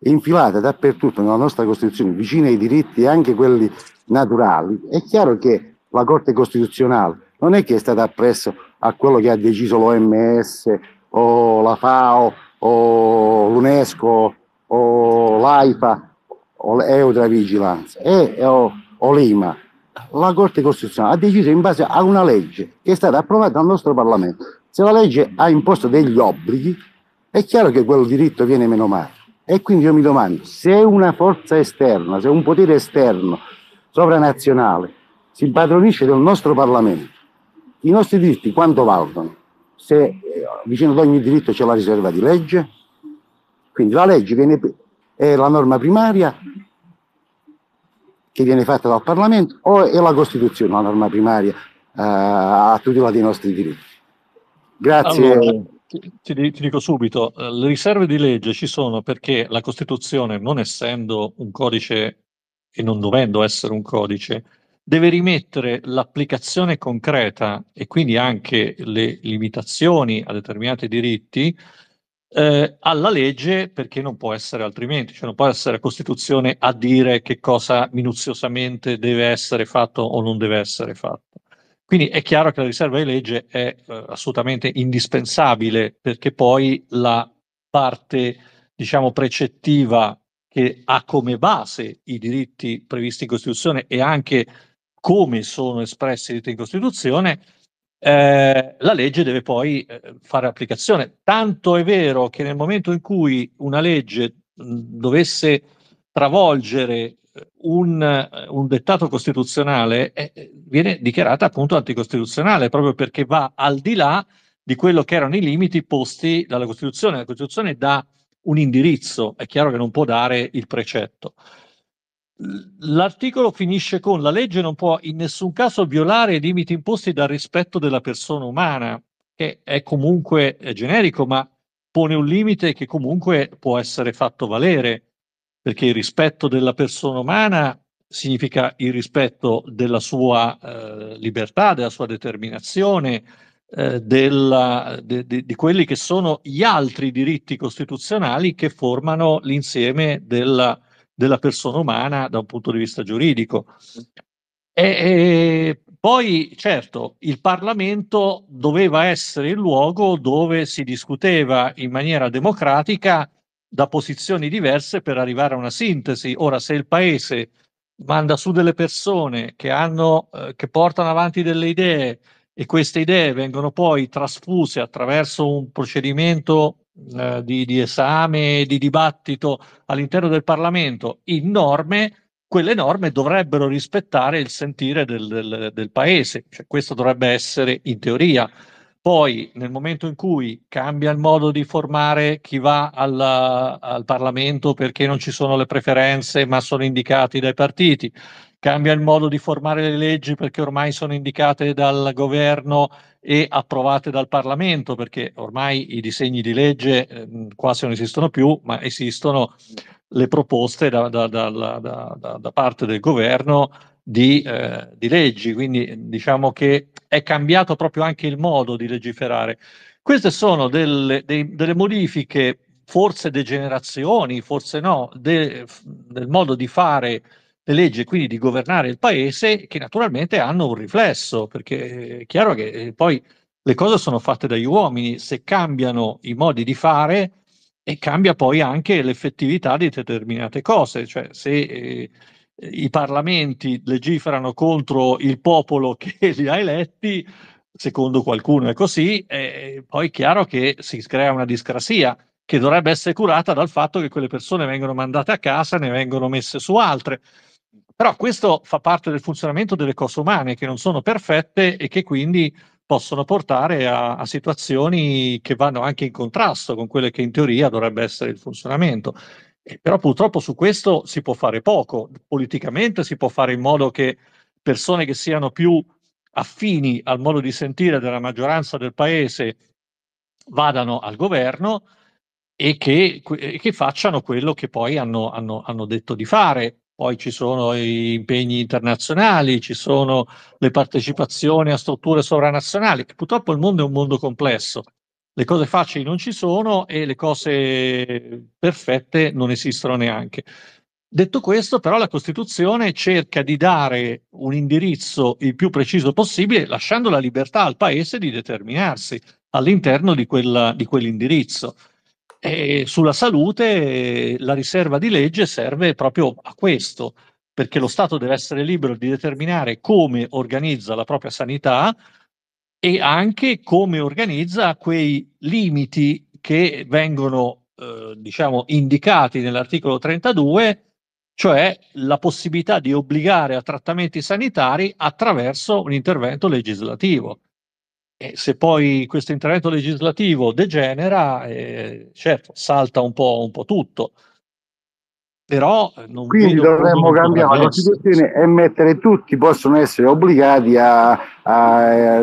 infilata dappertutto nella nostra Costituzione, vicino ai diritti anche quelli naturali, è chiaro che la Corte Costituzionale non è che è stata appresso a quello che ha deciso l'OMS o la FAO o l'UNESCO o l'AIFA o l'Eutra Vigilanza e, o, o l'IMA. La Corte Costituzionale ha deciso in base a una legge che è stata approvata dal nostro Parlamento. Se la legge ha imposto degli obblighi, è chiaro che quel diritto viene meno male. E quindi io mi domando, se una forza esterna, se un potere esterno, sovranazionale, si impadronisce del nostro Parlamento, i nostri diritti quanto valgono? Se eh, vicino ad ogni diritto c'è la riserva di legge, quindi la legge viene, è la norma primaria che viene fatta dal Parlamento o è la Costituzione la norma primaria eh, a tutela dei nostri diritti? Grazie. Allora. Ti, ti, dico subito, eh, le riserve di legge ci sono perché la Costituzione, non essendo un codice e non dovendo essere un codice, deve rimettere l'applicazione concreta e quindi anche le limitazioni a determinati diritti eh, alla legge perché non può essere altrimenti, cioè non può essere la Costituzione a dire che cosa minuziosamente deve essere fatto o non deve essere fatto. Quindi è chiaro che la riserva di legge è eh, assolutamente indispensabile perché poi la parte, diciamo, precettiva che ha come base i diritti previsti in Costituzione e anche come sono espressi i diritti in Costituzione, eh, la legge deve poi eh, fare applicazione. Tanto è vero che nel momento in cui una legge mh, dovesse travolgere un, un dettato costituzionale eh, eh, viene dichiarata appunto anticostituzionale proprio perché va al di là di quello che erano i limiti posti dalla Costituzione. La Costituzione dà un indirizzo, è chiaro che non può dare il precetto. L'articolo finisce con la legge non può in nessun caso violare i limiti imposti dal rispetto della persona umana, che è comunque generico, ma pone un limite che comunque può essere fatto valere perché il rispetto della persona umana significa il rispetto della sua eh, libertà, della sua determinazione, eh, della, de, de, di quelli che sono gli altri diritti costituzionali che formano l'insieme della, della persona umana da un punto di vista giuridico. E, e, poi, certo, il Parlamento doveva essere il luogo dove si discuteva in maniera democratica da posizioni diverse per arrivare a una sintesi. Ora, se il paese manda su delle persone che, hanno, eh, che portano avanti delle idee e queste idee vengono poi trasfuse attraverso un procedimento eh, di, di esame, di dibattito all'interno del Parlamento in norme, quelle norme dovrebbero rispettare il sentire del, del, del paese, cioè, questo dovrebbe essere in teoria poi nel momento in cui cambia il modo di formare chi va al, al, Parlamento perché non ci sono le preferenze ma sono indicati dai partiti, cambia il modo di formare le leggi perché ormai sono indicate dal governo e approvate dal Parlamento perché ormai i disegni di legge eh, quasi non esistono più ma esistono le proposte da, da, da, da parte del governo di, eh, di leggi, quindi diciamo che è cambiato proprio anche il modo di legiferare. Queste sono delle, dei, delle modifiche, forse degenerazioni, forse no, de, del modo di fare le leggi quindi di governare il paese, che naturalmente hanno un riflesso, perché è chiaro che eh, poi le cose sono fatte dagli uomini, se cambiano i modi di fare e cambia poi anche l'effettività di determinate cose, cioè se eh, i parlamenti legiferano contro il popolo che li ha eletti, secondo qualcuno è così, e poi è chiaro che si crea una discrasia che dovrebbe essere curata dal fatto che quelle persone vengono mandate a casa e ne vengono messe su altre. Però questo fa parte del funzionamento delle cose umane che non sono perfette e che quindi possono portare a, a, situazioni che vanno anche in contrasto con quelle che in teoria dovrebbe essere il funzionamento però purtroppo su questo si può fare poco, politicamente si può fare in modo che persone che siano più affini al modo di sentire della maggioranza del paese vadano al governo e che, che facciano quello che poi hanno, hanno, hanno detto di fare, poi ci sono gli impegni internazionali, ci sono le partecipazioni a strutture sovranazionali, purtroppo il mondo è un mondo complesso le cose facili non ci sono e le cose perfette non esistono neanche. Detto questo, però, la Costituzione cerca di dare un indirizzo il più preciso possibile, lasciando la libertà al Paese di determinarsi all'interno di, di quell'indirizzo. E sulla salute la riserva di legge serve proprio a questo, perché lo Stato deve essere libero di determinare come organizza la propria sanità, e anche come organizza quei limiti che vengono eh, diciamo indicati nell'articolo 32 cioè la possibilità di obbligare a trattamenti sanitari attraverso un intervento legislativo. E se poi questo intervento legislativo degenera, eh, certo, salta un po', un po' tutto. Però eh, non Quindi dovremmo cambiare la situazione e mettere tutti possono essere obbligati a, a,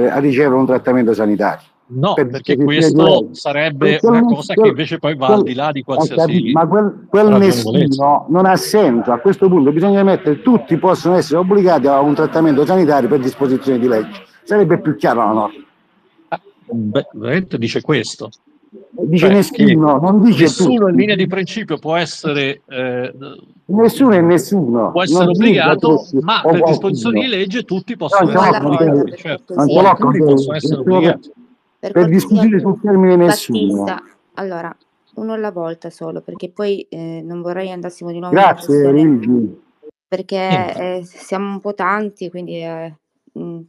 a ricevere un trattamento sanitario. No, per perché questo sarebbe quel, una cosa quel, che invece poi va quel, al di là di qualsiasi. Ma quel, quel nessuno non ha senso. A questo punto bisogna mettere tutti possono essere obbligati a un trattamento sanitario per disposizione di legge. Sarebbe più chiaro la norma. Ah, beh, dice questo dice Beh, nessuno, non dice nessuno tutti. in linea di principio può essere eh, nessuno è nessuno può essere obbligato ma per qualcuno. disposizione di legge tutti certo. possono essere obbligati cioè, o alcuni possono per, per discutere sul termine nessuno allora uno alla volta solo perché poi eh, non vorrei andassimo di nuovo grazie Luigi perché eh, siamo un po' tanti quindi eh,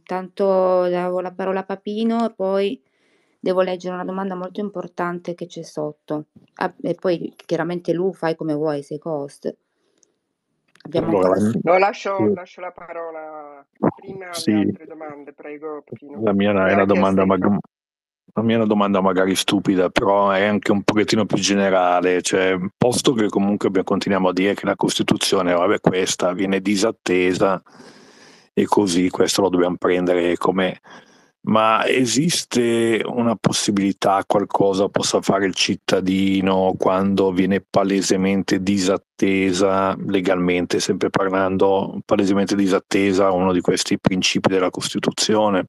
tanto davo la parola a Papino e poi devo leggere una domanda molto importante che c'è sotto. Ah, e poi chiaramente Lu fai come vuoi, sei host. Abbiamo allora, ancora... no, lascio, lascio, la parola prima sì. le altre domande, prego. La mia è una domanda magari la mia è una domanda magari stupida, però è anche un pochettino più generale, cioè, posto che comunque continuiamo a dire che la Costituzione, vabbè, questa viene disattesa e così questo lo dobbiamo prendere come ma esiste una possibilità qualcosa possa fare il cittadino quando viene palesemente disattesa legalmente, sempre parlando palesemente disattesa uno di questi principi della Costituzione?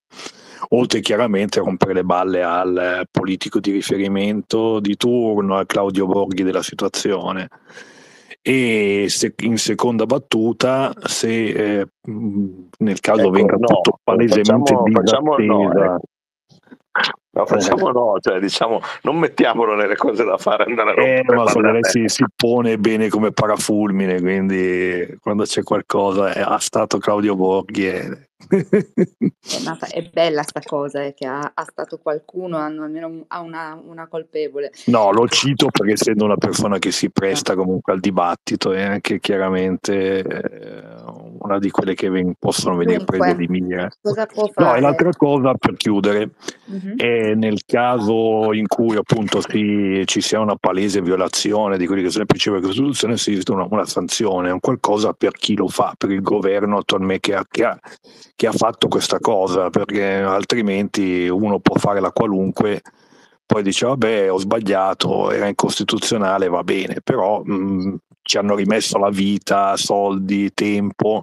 Oltre chiaramente a rompere le balle al politico di riferimento di turno, a Claudio Borghi della situazione e se, in seconda battuta se eh, nel caso ecco, venga no, tutto palesemente facciamo, facciamo no, ecco. No, eh. facciamo no, cioè, diciamo, non mettiamolo nelle cose da fare andare a eh, rompere. Eh, ma Solerei si, si, pone bene come parafulmine, quindi quando c'è qualcosa, eh, ha stato Claudio Borghi e È bella sta cosa, eh, che ha, ha stato qualcuno, hanno almeno ha una, una, colpevole. No, lo cito perché essendo una persona che si presta ah. comunque al dibattito è anche chiaramente eh, una di quelle che ven- possono venire Dunque, prese di mira. No, e l'altra cosa per chiudere uh-huh. è nel caso in cui appunto si, ci sia una palese violazione di quelli che sono i principi della Costituzione, esiste una, una, sanzione, un qualcosa per chi lo fa, per il governo attualmente che ha, che ha che ha fatto questa cosa, perché altrimenti uno può fare la qualunque, poi dice vabbè ho sbagliato, era incostituzionale, va bene, però mh, mm, ci hanno rimesso la vita, soldi, tempo,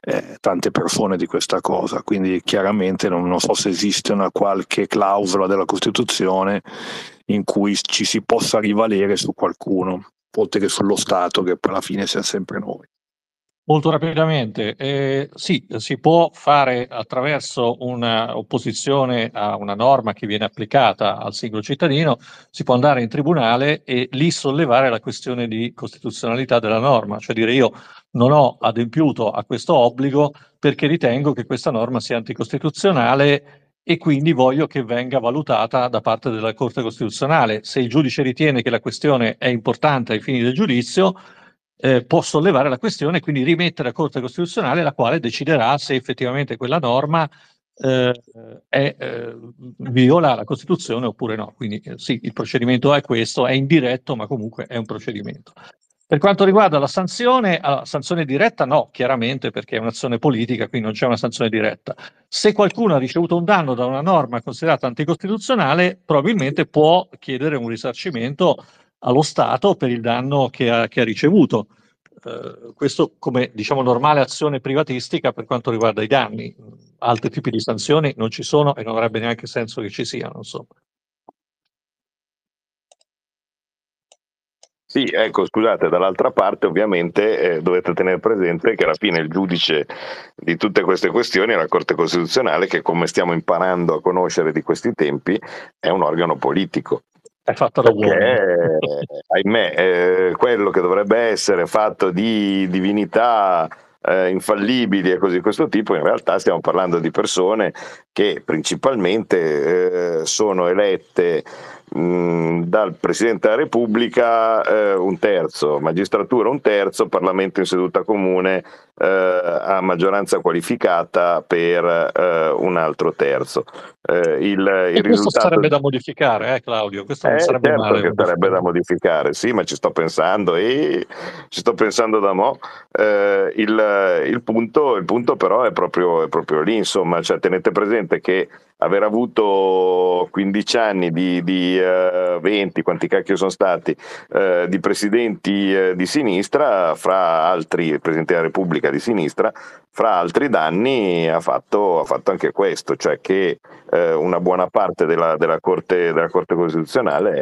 eh, tante persone di questa cosa, quindi chiaramente non, non so se esiste una qualche clausola della Costituzione in cui ci si possa rivalere su qualcuno, oltre che sullo Stato che poi alla fine siamo sempre noi. Molto rapidamente, eh, sì, si può fare attraverso un'opposizione a una norma che viene applicata al singolo cittadino, si può andare in tribunale e lì sollevare la questione di costituzionalità della norma, cioè dire io non ho adempiuto a questo obbligo perché ritengo che questa norma sia anticostituzionale e quindi voglio che venga valutata da parte della Corte Costituzionale. Se il giudice ritiene che la questione è importante ai fini del giudizio, eh, può sollevare la questione e quindi rimettere a Corte Costituzionale la quale deciderà se effettivamente quella norma eh, eh, viola la Costituzione oppure no. Quindi eh, sì, il procedimento è questo, è indiretto ma comunque è un procedimento. Per quanto riguarda la sanzione, la sanzione diretta no, chiaramente perché è un'azione politica, quindi non c'è una sanzione diretta. Se qualcuno ha ricevuto un danno da una norma considerata anticostituzionale, probabilmente può chiedere un risarcimento allo Stato per il danno che ha, che ha ricevuto. Eh, questo come diciamo normale azione privatistica per quanto riguarda i danni. Altri tipi di sanzioni non ci sono e non avrebbe neanche senso che ci siano. Insomma. Sì, ecco, scusate, dall'altra parte ovviamente eh, dovete tenere presente che alla fine il giudice di tutte queste questioni è la Corte Costituzionale che come stiamo imparando a conoscere di questi tempi è un organo politico è fatto da uomo. Eh, ahimè, eh, quello che dovrebbe essere fatto di divinità eh, infallibili e cose di questo tipo, in realtà stiamo parlando di persone che principalmente eh, sono elette Mm, dal Presidente della Repubblica eh, un terzo, magistratura un terzo, Parlamento in seduta comune eh, a maggioranza qualificata per eh, un altro terzo. Eh, il, il questo risultato... sarebbe da modificare, eh, Claudio? Questo non eh, sarebbe certo male. sarebbe da modificare, sì, ma ci sto pensando e ci sto pensando da mo'. Eh, il, il, punto, il, punto, però è proprio, è proprio lì, insomma, cioè, tenete presente che aver avuto 15 anni di, di uh, eh, 20, quanti cacchio sono stati, uh, di presidenti uh, di sinistra, fra altri, presidente della Repubblica di sinistra, fra altri danni ha fatto, ha fatto anche questo, cioè che una buona parte della, della, corte, della, corte, Costituzionale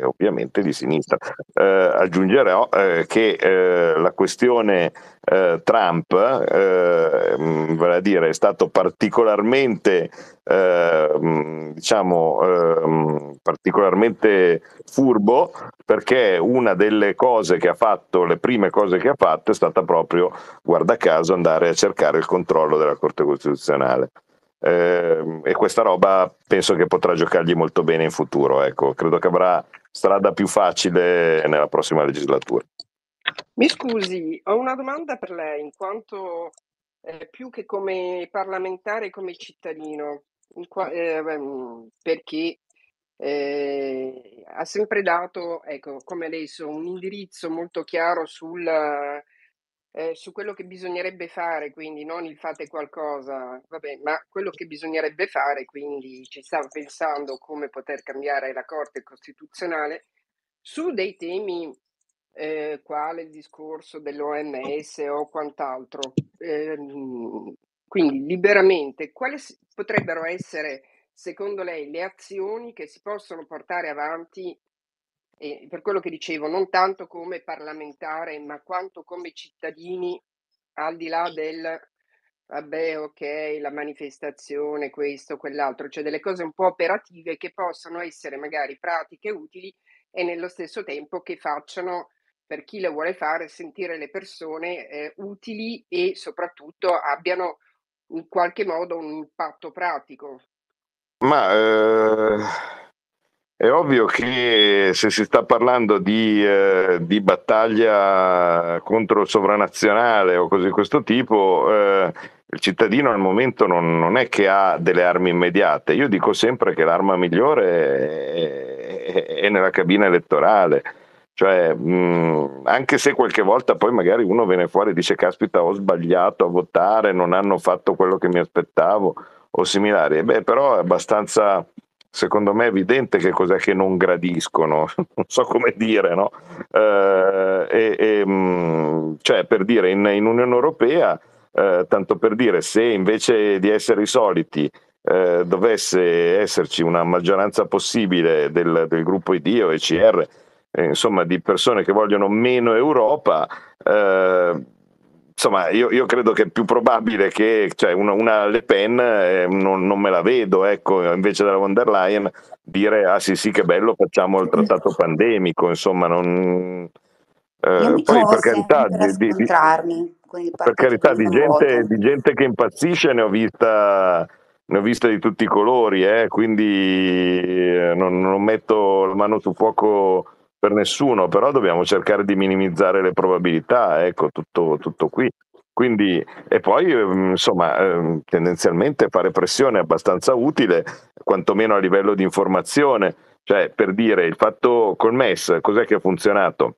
è ovviamente di sinistra. aggiungerò che la questione Trump, vale a dire, è stato particolarmente Ehm, diciamo eh, particolarmente furbo perché una delle cose che ha fatto, le prime cose che ha fatto è stata proprio, guarda caso, andare a cercare il controllo della Corte Costituzionale. Eh, e questa roba penso che potrà giocargli molto bene in futuro. Ecco. Credo che avrà strada più facile nella prossima legislatura. Mi scusi, ho una domanda per lei, in quanto eh, più che come parlamentare, come cittadino. In qua ehm, ehm perché eh, ha sempre dato, ecco, come adesso, un indirizzo molto chiaro sul, eh, su quello che bisognerebbe fare, quindi non il fate qualcosa, vabbè, ma quello che bisognerebbe fare, quindi ci sta pensando come poter cambiare la Corte Costituzionale su dei temi eh, quale il discorso dell'OMS o quant'altro. Ehm, quindi liberamente, quale, potrebbero essere, secondo lei, le azioni che si possono portare avanti, eh, per quello che dicevo, non tanto come parlamentare, ma quanto come cittadini, al di là del vabbè, ok, la manifestazione, questo, quell'altro, cioè delle cose un po' operative che possono essere magari pratiche utili e nello stesso tempo che facciano per chi le vuole fare sentire le persone eh, utili e soprattutto abbiano in qualche modo un impatto pratico. Ma eh, è ovvio che se si sta parlando di, eh, di battaglia contro il sovranazionale o cose di questo tipo, eh, il cittadino al momento non, non, è che ha delle armi immediate. Io dico sempre che l'arma migliore è, è, è nella cabina elettorale cioè, mh, mm, anche se qualche volta poi magari uno viene fuori e dice caspita ho sbagliato a votare, non hanno fatto quello che mi aspettavo o similari, beh però è abbastanza secondo me evidente che cos'è che non gradiscono, non so come dire, no? Eh, e, e, mh, mm, cioè per dire in, in Unione Europea, eh, tanto per dire se invece di essere i soliti eh, dovesse esserci una maggioranza possibile del, del gruppo ID o ECR, eh, insomma, di persone che vogliono meno Europa, eh, insomma, io, io, credo che è più probabile che cioè, una, una, Le Pen eh, non, non, me la vedo, ecco, invece della von der Leyen dire ah sì sì che bello facciamo il trattato pandemico, insomma, non... Eh, poi per carità, di, di, di, per carità di, gente, di, gente, che impazzisce ne ho vista, ne ho vista di tutti i colori, eh, quindi eh, non, non metto la mano sul fuoco per nessuno, però dobbiamo cercare di minimizzare le probabilità, ecco tutto, tutto qui. Quindi, e poi ehm, insomma, ehm, tendenzialmente fare pressione è abbastanza utile, quantomeno a livello di informazione, cioè per dire il fatto col MES, cos'è che ha funzionato?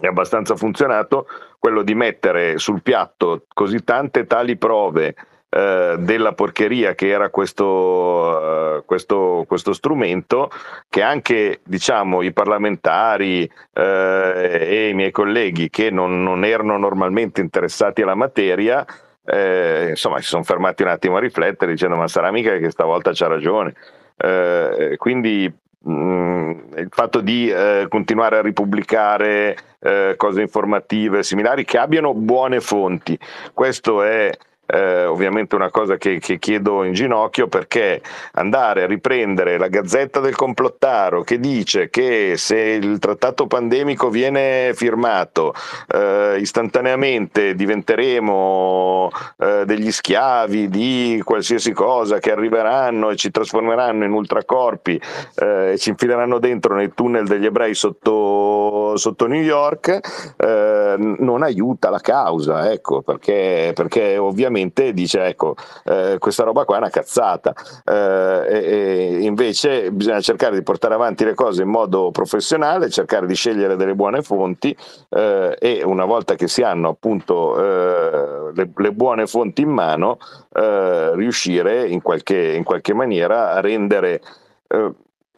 È abbastanza funzionato quello di mettere sul piatto così tante tali prove eh, della porcheria che era questo, eh, questo, questo, strumento che anche diciamo, i parlamentari eh, e i miei colleghi che non, non erano normalmente interessati alla materia eh, insomma si sono fermati un attimo a riflettere dicendo ma sarà mica che stavolta c'ha ragione eh, quindi mm, il fatto di eh, continuare a ripubblicare eh, cose informative, seminari che abbiano buone fonti, questo è eh, ovviamente una cosa che, che, chiedo in ginocchio perché andare a riprendere la gazzetta del complottaro che dice che se il trattato pandemico viene firmato eh, istantaneamente diventeremo eh, degli schiavi di qualsiasi cosa che arriveranno e ci trasformeranno in ultracorpi eh, e ci infileranno dentro nei tunnel degli ebrei sotto, sotto New York eh, non aiuta la causa ecco perché, perché ovviamente veramente dice ecco eh, questa roba qua è una cazzata eh, e, e invece bisogna cercare di portare avanti le cose in modo professionale cercare di scegliere delle buone fonti eh, e una volta che si hanno appunto eh, le, le, buone fonti in mano eh, riuscire in qualche, in qualche, maniera a rendere eh,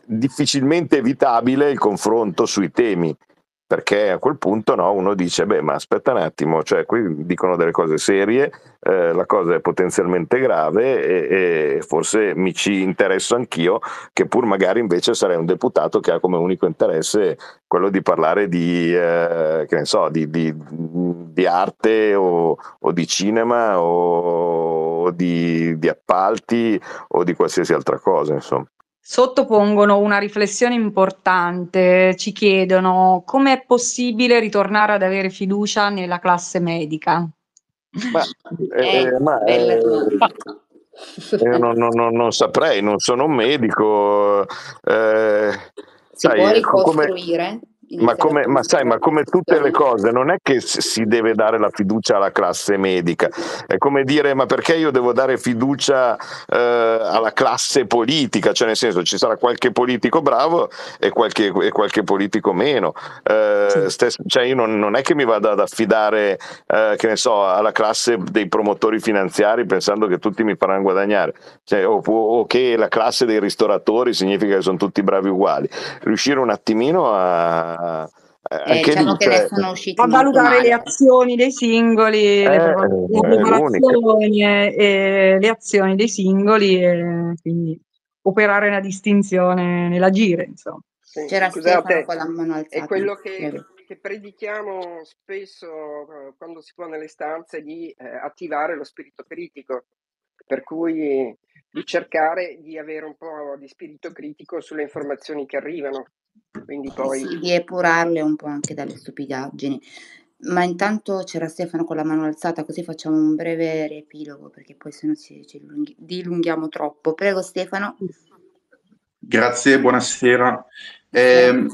difficilmente evitabile il confronto sui temi perché a quel punto no, uno dice, beh ma aspetta un attimo, cioè qui dicono delle cose serie, eh, la cosa è potenzialmente grave e, e, forse mi ci interesso anch'io, che pur magari invece sarei un deputato che ha come unico interesse quello di parlare di, eh, che ne so, di, di, di arte o, o, di cinema o di, di appalti o di qualsiasi altra cosa, insomma sottopongono una riflessione importante, ci chiedono come è possibile ritornare ad avere fiducia nella classe medica. Ma, eh, eh, eh ma eh, io non, non, non, saprei, non sono un medico. Eh, si può ricostruire? Come ma, come, ma, sai, ma come tutte le cose, non è che si deve dare la fiducia alla classe medica, è come dire ma perché io devo dare fiducia eh, alla classe politica, cioè nel senso ci sarà qualche politico bravo e qualche, e qualche politico meno, eh, sì. stesso, cioè io non, non, è che mi vado ad affidare eh, che ne so, alla classe dei promotori finanziari pensando che tutti mi faranno guadagnare, cioè, o, o che la classe dei ristoratori significa che sono tutti bravi uguali, riuscire un attimino a ma eh, eh diciamo lì, che cioè, sono eh, usciti a valutare male. le azioni dei singoli, eh, eh, le, valutazioni e, e le azioni dei singoli e quindi operare una distinzione nell'agire, insomma. Sì, C'era scusate, con la mano alzata. È quello che, che predichiamo spesso quando si può nelle stanze di eh, attivare lo spirito critico, per cui di cercare di avere un po' di spirito critico sulle informazioni che arrivano. Quindi poi... Sì, di epurarle un po' anche dalle stupidaggini. Ma intanto c'era Stefano con la mano alzata, così facciamo un breve riepilogo perché poi se no ci, ci dilunghiamo troppo. Prego Stefano. Grazie, buonasera. Eh,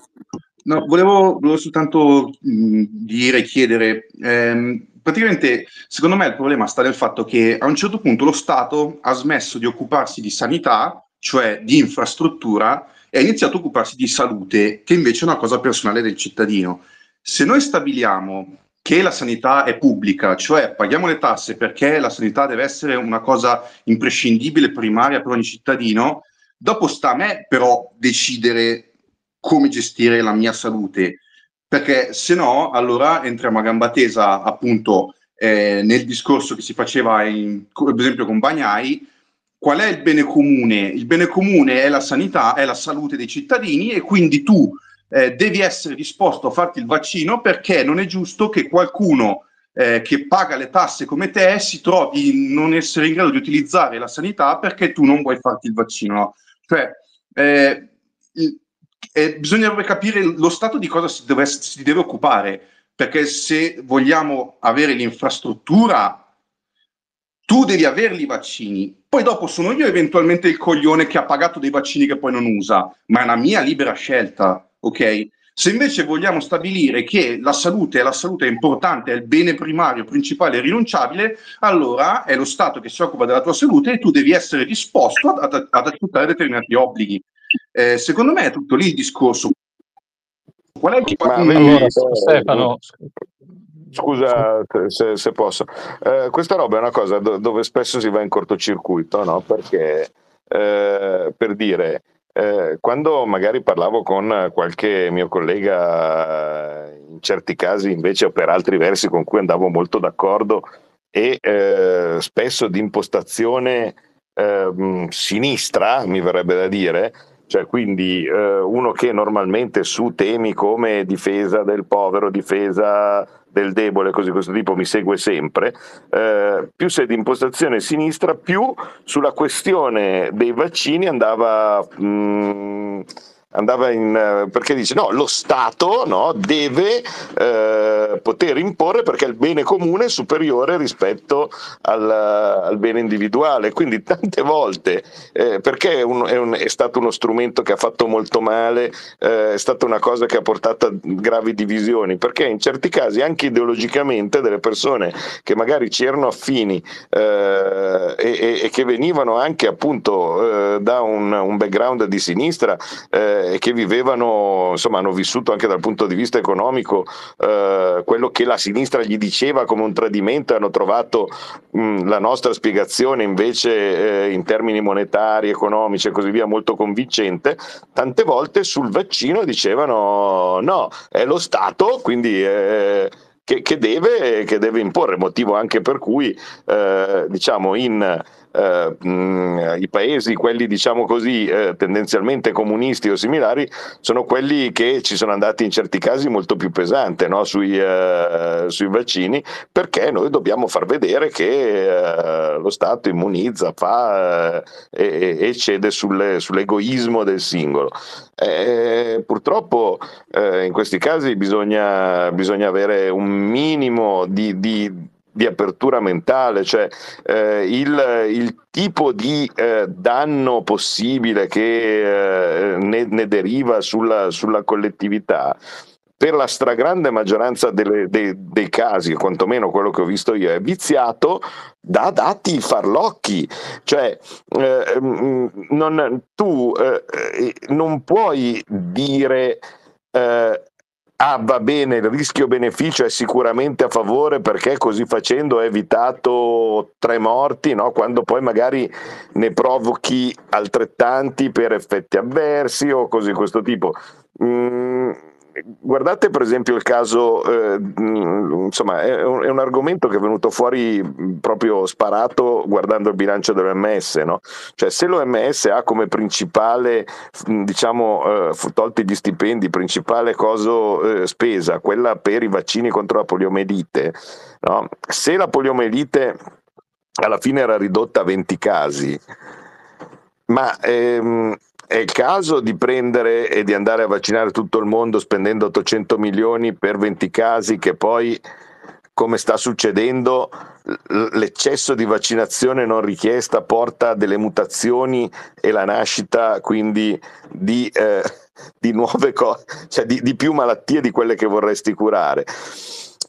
No, volevo, volevo soltanto mh, mm, dire, chiedere, ehm, praticamente secondo me il problema sta nel fatto che a un certo punto lo Stato ha smesso di occuparsi di sanità, cioè di infrastruttura, e ha iniziato a occuparsi di salute, che invece è una cosa personale del cittadino. Se noi stabiliamo che la sanità è pubblica, cioè paghiamo le tasse perché la sanità deve essere una cosa imprescindibile, primaria per ogni cittadino, dopo sta a me però decidere come gestire la mia salute, perché se no allora entriamo a gamba tesa appunto eh, nel discorso che si faceva in, per esempio con Bagnai, qual è il bene comune? Il bene comune è la sanità, è la salute dei cittadini e quindi tu eh, devi essere disposto a farti il vaccino perché non è giusto che qualcuno eh, che paga le tasse come te si trovi in non essere in grado di utilizzare la sanità perché tu non vuoi farti il vaccino. Cioè, eh, eh, bisognerebbe capire lo Stato di cosa si deve, si deve occupare, perché se vogliamo avere l'infrastruttura tu devi averli i vaccini. Poi dopo sono io eventualmente il coglione che ha pagato dei vaccini che poi non usa, ma è una mia libera scelta, ok? Se invece vogliamo stabilire che la salute, la salute è importante, è il bene primario, principale e rinunciabile, allora è lo Stato che si occupa della tua salute e tu devi essere disposto ad, ad, accettare determinati obblighi. Eh, secondo me è tutto lì il discorso. Qual è il Ma, allora, eh, Stefano, scusa se, se posso. Eh, questa roba è una cosa do- dove spesso si va in cortocircuito, no? Perché eh, per dire eh, quando magari parlavo con qualche mio collega, in certi casi invece per altri versi con cui andavo molto d'accordo e eh, spesso di impostazione eh, sinistra, mi verrebbe da dire, cioè quindi eh, uno che normalmente su temi come difesa del povero, difesa del debole, cose di questo tipo, mi segue sempre, eh, più sei di impostazione sinistra, più sulla questione dei vaccini andava... Mh, mm, andava in, eh, perché dice no, lo Stato no, deve eh, poter imporre perché il bene comune è superiore rispetto al, al bene individuale, quindi tante volte, eh, perché è, un, è, un, è, stato uno strumento che ha fatto molto male, eh, è stata una cosa che ha portato a gravi divisioni, perché in certi casi anche ideologicamente delle persone che magari c'erano erano affini eh, e, e, che venivano anche appunto eh, da un, un background di sinistra, eh, e eh, che vivevano, insomma, hanno vissuto anche dal punto di vista economico eh, quello che la sinistra gli diceva come un tradimento, hanno trovato mh, mm, la nostra spiegazione invece eh, in termini monetari, economici e così via molto convincente, tante volte sul vaccino dicevano no, è lo Stato, quindi... Eh, che, che, deve, che, deve, imporre, motivo anche per cui eh, diciamo in eh, mm, i paesi, quelli diciamo così, eh, tendenzialmente comunisti o similari, sono quelli che ci sono andati in certi casi molto più pesante no? sui, eh, sui, vaccini, perché noi dobbiamo far vedere che eh, lo Stato immunizza, fa eh, e, e, cede sul, sull'egoismo del singolo. Eh, purtroppo in questi casi bisogna, bisogna avere un minimo di, di di apertura mentale, cioè eh, il, il, tipo di eh, danno possibile che eh, ne, ne, deriva sulla, sulla collettività per la stragrande maggioranza delle, dei, dei, casi, quantomeno quello che ho visto io, è viziato da dati farlocchi. Cioè, eh, mm, non, tu eh, eh, non puoi dire eh, Ah, va bene, il rischio-beneficio è sicuramente a favore perché così facendo è evitato tre morti, no? quando poi magari ne provochi altrettanti per effetti avversi o cose di questo tipo. Mm guardate per esempio il caso, eh, insomma è un, è un, argomento che è venuto fuori proprio sparato guardando il bilancio dell'OMS, no? cioè se l'OMS ha come principale, diciamo, eh, tolti gli stipendi, principale cosa eh, spesa, quella per i vaccini contro la poliomielite, no? se la poliomielite alla fine era ridotta a 20 casi, ma ehm, è il caso di prendere e di andare a vaccinare tutto il mondo spendendo 800 milioni per 20 casi che poi, come sta succedendo, l'eccesso di vaccinazione non richiesta porta a delle mutazioni e la nascita quindi di, eh, di nuove cose, cioè di, di più malattie di quelle che vorresti curare.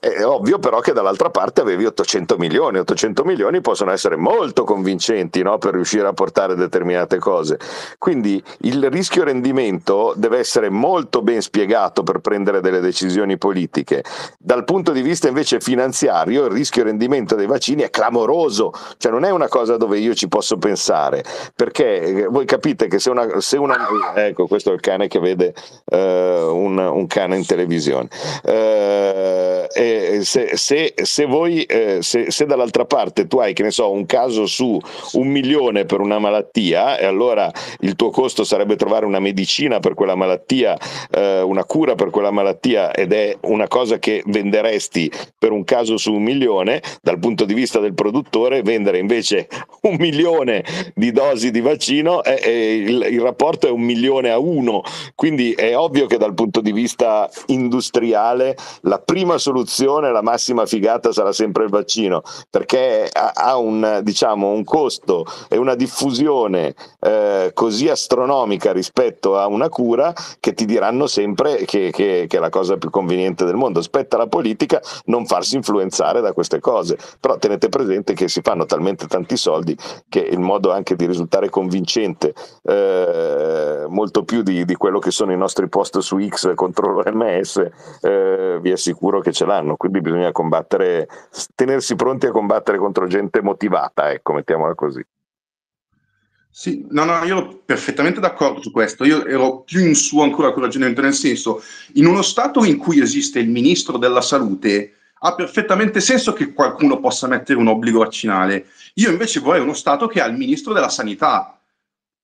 È ovvio però che dall'altra parte avevi 800 milioni, 800 milioni possono essere molto convincenti no? per riuscire a portare determinate cose. Quindi il rischio rendimento deve essere molto ben spiegato per prendere delle decisioni politiche. Dal punto di vista invece finanziario il rischio rendimento dei vaccini è clamoroso, cioè non è una cosa dove io ci posso pensare, perché eh, voi capite che se una... Se una ecco, questo è il cane che vede uh, un, un, cane in televisione. Uh, e, eh, se, se, se, voi, eh, se, se, dall'altra parte tu hai, che ne so, un caso su un milione per una malattia, e allora il tuo costo sarebbe trovare una medicina per quella malattia, eh, una cura per quella malattia, ed è una cosa che venderesti per un caso su un milione, dal punto di vista del produttore, vendere invece un milione di dosi di vaccino, eh, eh, il, il rapporto è un milione a uno. Quindi è ovvio che dal punto di vista industriale la prima soluzione soluzione la massima figata sarà sempre il vaccino, perché ha un, diciamo, un costo e una diffusione eh, così astronomica rispetto a una cura che ti diranno sempre che, che, che, è la cosa più conveniente del mondo. Spetta alla politica non farsi influenzare da queste cose, però tenete presente che si fanno talmente tanti soldi che il modo anche di risultare convincente eh, molto più di, di, quello che sono i nostri post su X contro l'OMS, eh, vi assicuro che ce l'hanno fanno, quindi bisogna combattere, tenersi pronti a combattere contro gente motivata, ecco, mettiamola così. Sì, no, no, io ero perfettamente d'accordo su questo. Io ero più in su ancora con ragionamento, nel senso, in uno Stato in cui esiste il ministro della salute, ha perfettamente senso che qualcuno possa mettere un obbligo vaccinale. Io invece vorrei uno Stato che ha il ministro della sanità,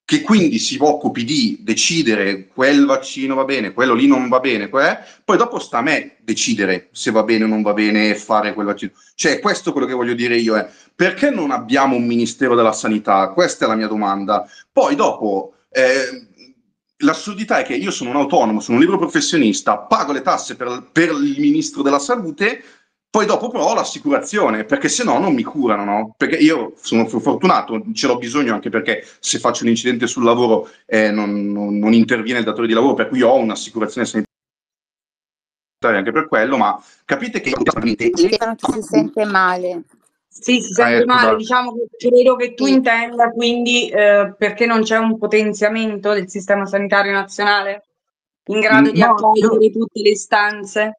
che quindi si occupi di decidere quel vaccino va bene, quello lì non va bene, poi dopo sta a me decidere se va bene o non va bene fare quel vaccino. Cioè, questo è quello che voglio dire io, è eh. perché non abbiamo un Ministero della Sanità? Questa è la mia domanda. Poi dopo... Eh, l'assurdità è che io sono un autonomo, sono un libero professionista, pago le tasse per, per, il ministro della salute, poi dopo però ho l'assicurazione, perché se no non mi curano, no? Perché io sono fortunato, ce l'ho bisogno anche perché se faccio un incidente sul lavoro eh, non, non, non, interviene il datore di lavoro, per cui ho un'assicurazione sanitaria anche per quello, ma capite che... Stefano ti si sente male. Sì, si sente eh, male, diciamo che credo che tu intenda quindi eh, perché non c'è un potenziamento del sistema sanitario nazionale in grado mm, di no, accogliere tutte le istanze.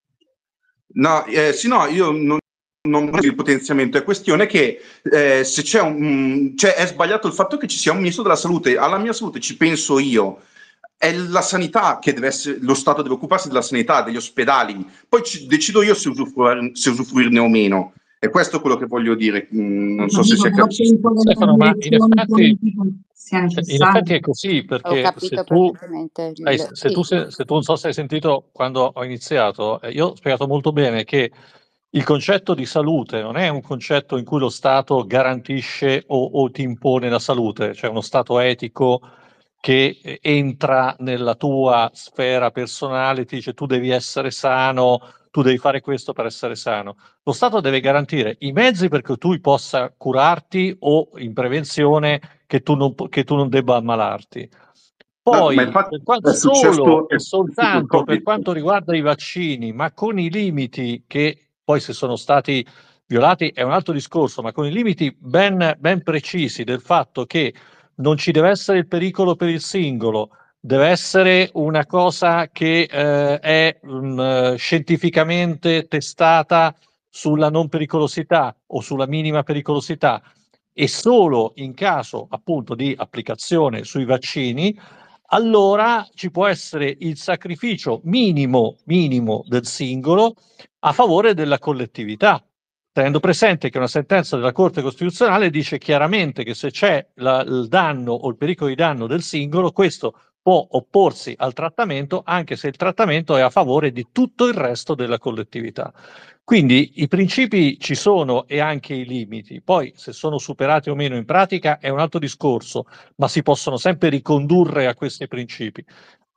No, eh, sì, no, io non non il potenziamento, è questione che eh, se c'è un, mm, cioè è sbagliato il fatto che ci sia un ministro della salute, alla mia salute ci penso io, è la sanità che deve essere, lo Stato deve occuparsi della sanità, degli ospedali, poi ci, decido io se, usufruir, se, usufruirne o meno, e questo è quello che voglio dire, mm, non so se sia capito. Stefano, ma in effetti sia necessario. In effetti è così, perché se tu, eh, se, tu, se, se tu, non so se hai sentito quando ho iniziato, eh, io ho spiegato molto bene che il concetto di salute non è un concetto in cui lo Stato garantisce o, o ti impone la salute, cioè uno Stato etico che eh, entra nella tua sfera personale, ti dice tu devi essere sano, tu devi fare questo per essere sano. Lo Stato deve garantire i mezzi perché tu possa curarti o in prevenzione che tu non, che tu non debba ammalarti. Poi, no, infatti, per quanto, solo e soltanto per quanto riguarda i vaccini, ma con i limiti che poi se sono stati violati è un altro discorso, ma con i limiti ben, ben precisi del fatto che non ci deve essere il pericolo per il singolo, deve essere una cosa che eh, è mh, mm, scientificamente testata sulla non pericolosità o sulla minima pericolosità e solo in caso appunto di applicazione sui vaccini, allora ci può essere il sacrificio minimo, minimo del singolo a favore della collettività. Tenendo presente che una sentenza della Corte Costituzionale dice chiaramente che se c'è la, il danno o il pericolo di danno del singolo, questo può opporsi al trattamento anche se il trattamento è a favore di tutto il resto della collettività. Quindi i principi ci sono e anche i limiti, poi se sono superati o meno in pratica è un altro discorso, ma si possono sempre ricondurre a questi principi.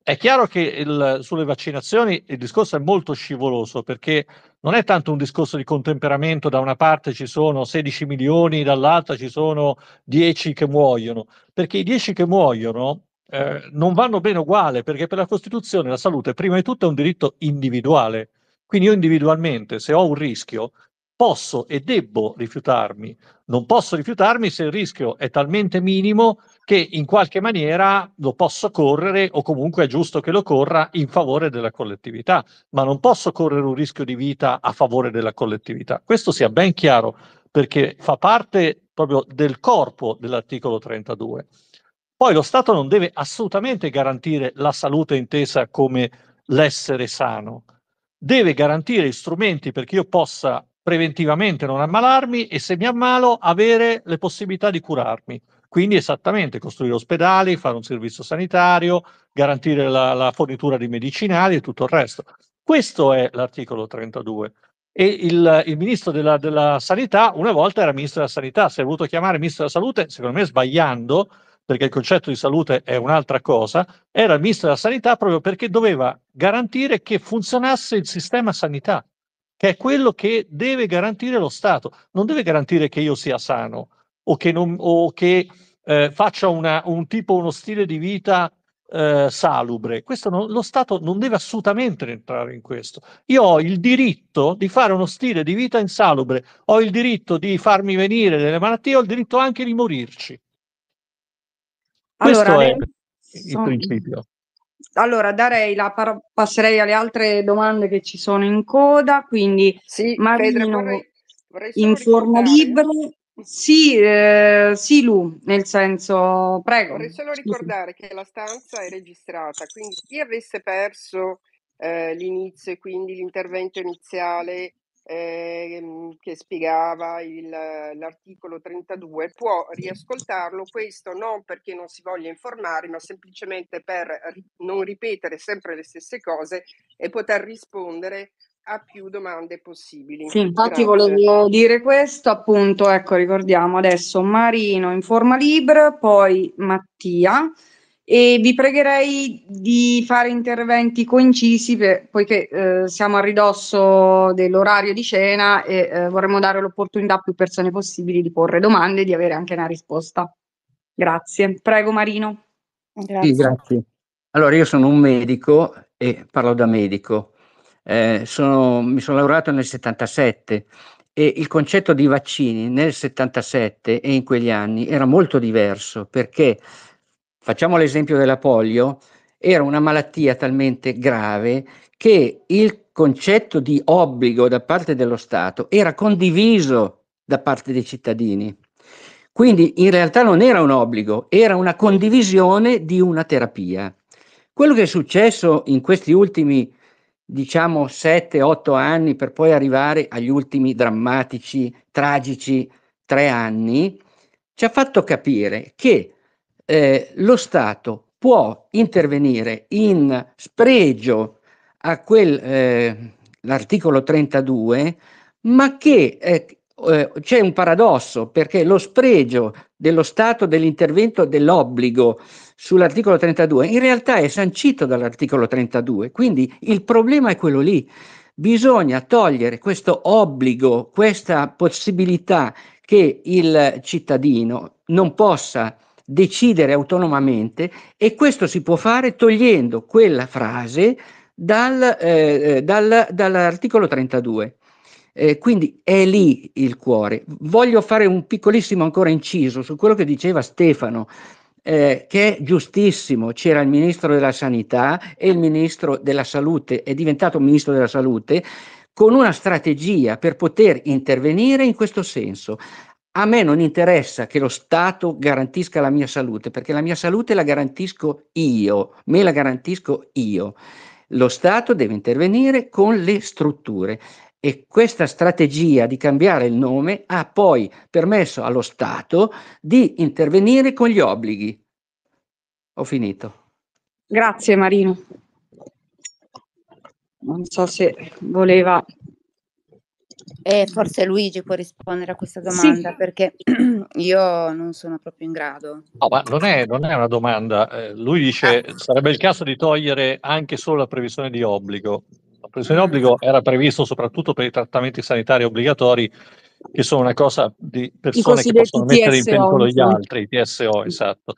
È chiaro che il, sulle vaccinazioni il discorso è molto scivoloso perché non è tanto un discorso di contemperamento, da una parte ci sono 16 milioni, dall'altra ci sono 10 che muoiono, perché i 10 che muoiono eh, non vanno bene uguale, perché per la Costituzione la salute prima di tutto è un diritto individuale. Quindi io individualmente, se ho un rischio, posso e debbo rifiutarmi. Non posso rifiutarmi se il rischio è talmente minimo che in qualche maniera lo posso correre o comunque è giusto che lo corra in favore della collettività, ma non posso correre un rischio di vita a favore della collettività. Questo sia ben chiaro perché fa parte proprio del corpo dell'articolo 32. Poi lo Stato non deve assolutamente garantire la salute intesa come l'essere sano, deve garantire strumenti perché io possa preventivamente non ammalarmi e se mi ammalo avere le possibilità di curarmi. Quindi esattamente costruire ospedali, fare un servizio sanitario, garantire la, la fornitura di medicinali e tutto il resto. Questo è l'articolo 32 e il, il ministro della, della, sanità una volta era ministro della sanità, si è voluto chiamare ministro della salute, secondo me sbagliando, perché il concetto di salute è un'altra cosa, era il ministro della sanità proprio perché doveva garantire che funzionasse il sistema sanità, che è quello che deve garantire lo Stato, non deve garantire che io sia sano o che, non, o che eh, faccia una, un tipo, uno stile di vita eh, salubre. Questo non, lo Stato non deve assolutamente entrare in questo. Io ho il diritto di fare uno stile di vita insalubre, ho il diritto di farmi venire delle malattie, ho il diritto anche di morirci. Questo allora, è il principio. Allora, darei la par- passerei alle altre domande che ci sono in coda, quindi sì, Marino Pedro, vorrei, vorrei in forma libera. Sì, eh, sì, Lu, nel senso, prego. Vorrei solo ricordare che la stanza è registrata, quindi chi avesse perso eh, l'inizio e quindi l'intervento iniziale eh, che spiegava il, l'articolo 32, può riascoltarlo, questo non perché non si voglia informare, ma semplicemente per ri- non ripetere sempre le stesse cose e poter rispondere a più domande possibili. Sì, infatti Grazie. volevo dire questo, appunto, ecco, ricordiamo adesso Marino in forma libera, poi Mattia e vi pregherei di fare interventi coincisi per, poiché eh, siamo a ridosso dell'orario di cena e eh, vorremmo dare l'opportunità a più persone possibili di porre domande e di avere anche una risposta. Grazie. Prego Marino. Grazie. Sì, grazie. Allora io sono un medico e parlo da medico. Eh, sono, mi sono laureato nel 77 e il concetto di vaccini nel 77 e in quegli anni era molto diverso perché Facciamo l'esempio della polio, era una malattia talmente grave che il concetto di obbligo da parte dello Stato era condiviso da parte dei cittadini. Quindi in realtà non era un obbligo, era una condivisione di una terapia. Quello che è successo in questi ultimi, diciamo, 7-8 anni, per poi arrivare agli ultimi drammatici, tragici 3 anni, ci ha fatto capire che eh, lo Stato può intervenire in spregio a quell'articolo eh, 32, ma che eh, eh, c'è un paradosso perché lo spregio dello Stato dell'intervento dell'obbligo sull'articolo 32 in realtà è sancito dall'articolo 32, quindi il problema è quello lì. Bisogna togliere questo obbligo, questa possibilità che il cittadino non possa decidere autonomamente e questo si può fare togliendo quella frase dal, eh, eh dal, dall'articolo 32. Eh, quindi è lì il cuore. Voglio fare un piccolissimo ancora inciso su quello che diceva Stefano, eh, che è giustissimo. C'era il ministro della Sanità e il ministro della Salute, è diventato ministro della Salute, con una strategia per poter intervenire in questo senso a me non interessa che lo Stato garantisca la mia salute, perché la mia salute la garantisco io, me la garantisco io. Lo Stato deve intervenire con le strutture e questa strategia di cambiare il nome ha poi permesso allo Stato di intervenire con gli obblighi. Ho finito. Grazie Marino. Non so se voleva e forse Luigi può rispondere a questa domanda sì. perché io non sono proprio in grado. No, ma non è, non è una domanda. Eh, lui dice ah. sarebbe il caso di togliere anche solo la previsione di obbligo. La previsione di obbligo era previsto soprattutto per i trattamenti sanitari obbligatori che sono una cosa di persone che possono mettere in pericolo gli altri, i TSO, esatto.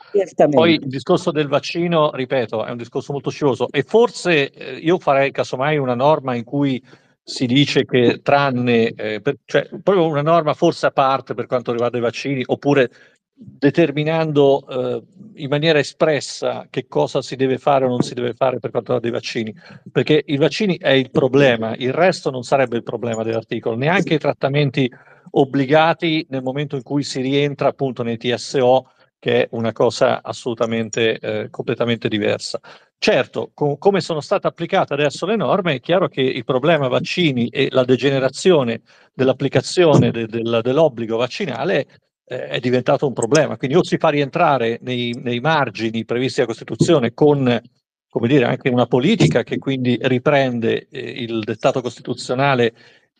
Poi il discorso del vaccino, ripeto, è un discorso molto scivoloso e forse eh, io farei casomai una norma in cui si dice che tranne, eh, per, cioè proprio una norma forse a parte per quanto riguarda i vaccini, oppure determinando eh, in maniera espressa che cosa si deve fare o non si deve fare per quanto riguarda i vaccini, perché i vaccini è il problema, il resto non sarebbe il problema dell'articolo, neanche i trattamenti obbligati nel momento in cui si rientra appunto nei TSO, che è una cosa assolutamente eh, completamente diversa. Certo, co- come sono state applicate adesso le norme, è chiaro che il problema vaccini e la degenerazione dell'applicazione de- del- dell'obbligo vaccinale eh, è diventato un problema. Quindi o si fa rientrare nei, nei margini previsti dalla Costituzione con come dire, anche una politica che quindi riprende eh, il dettato costituzionale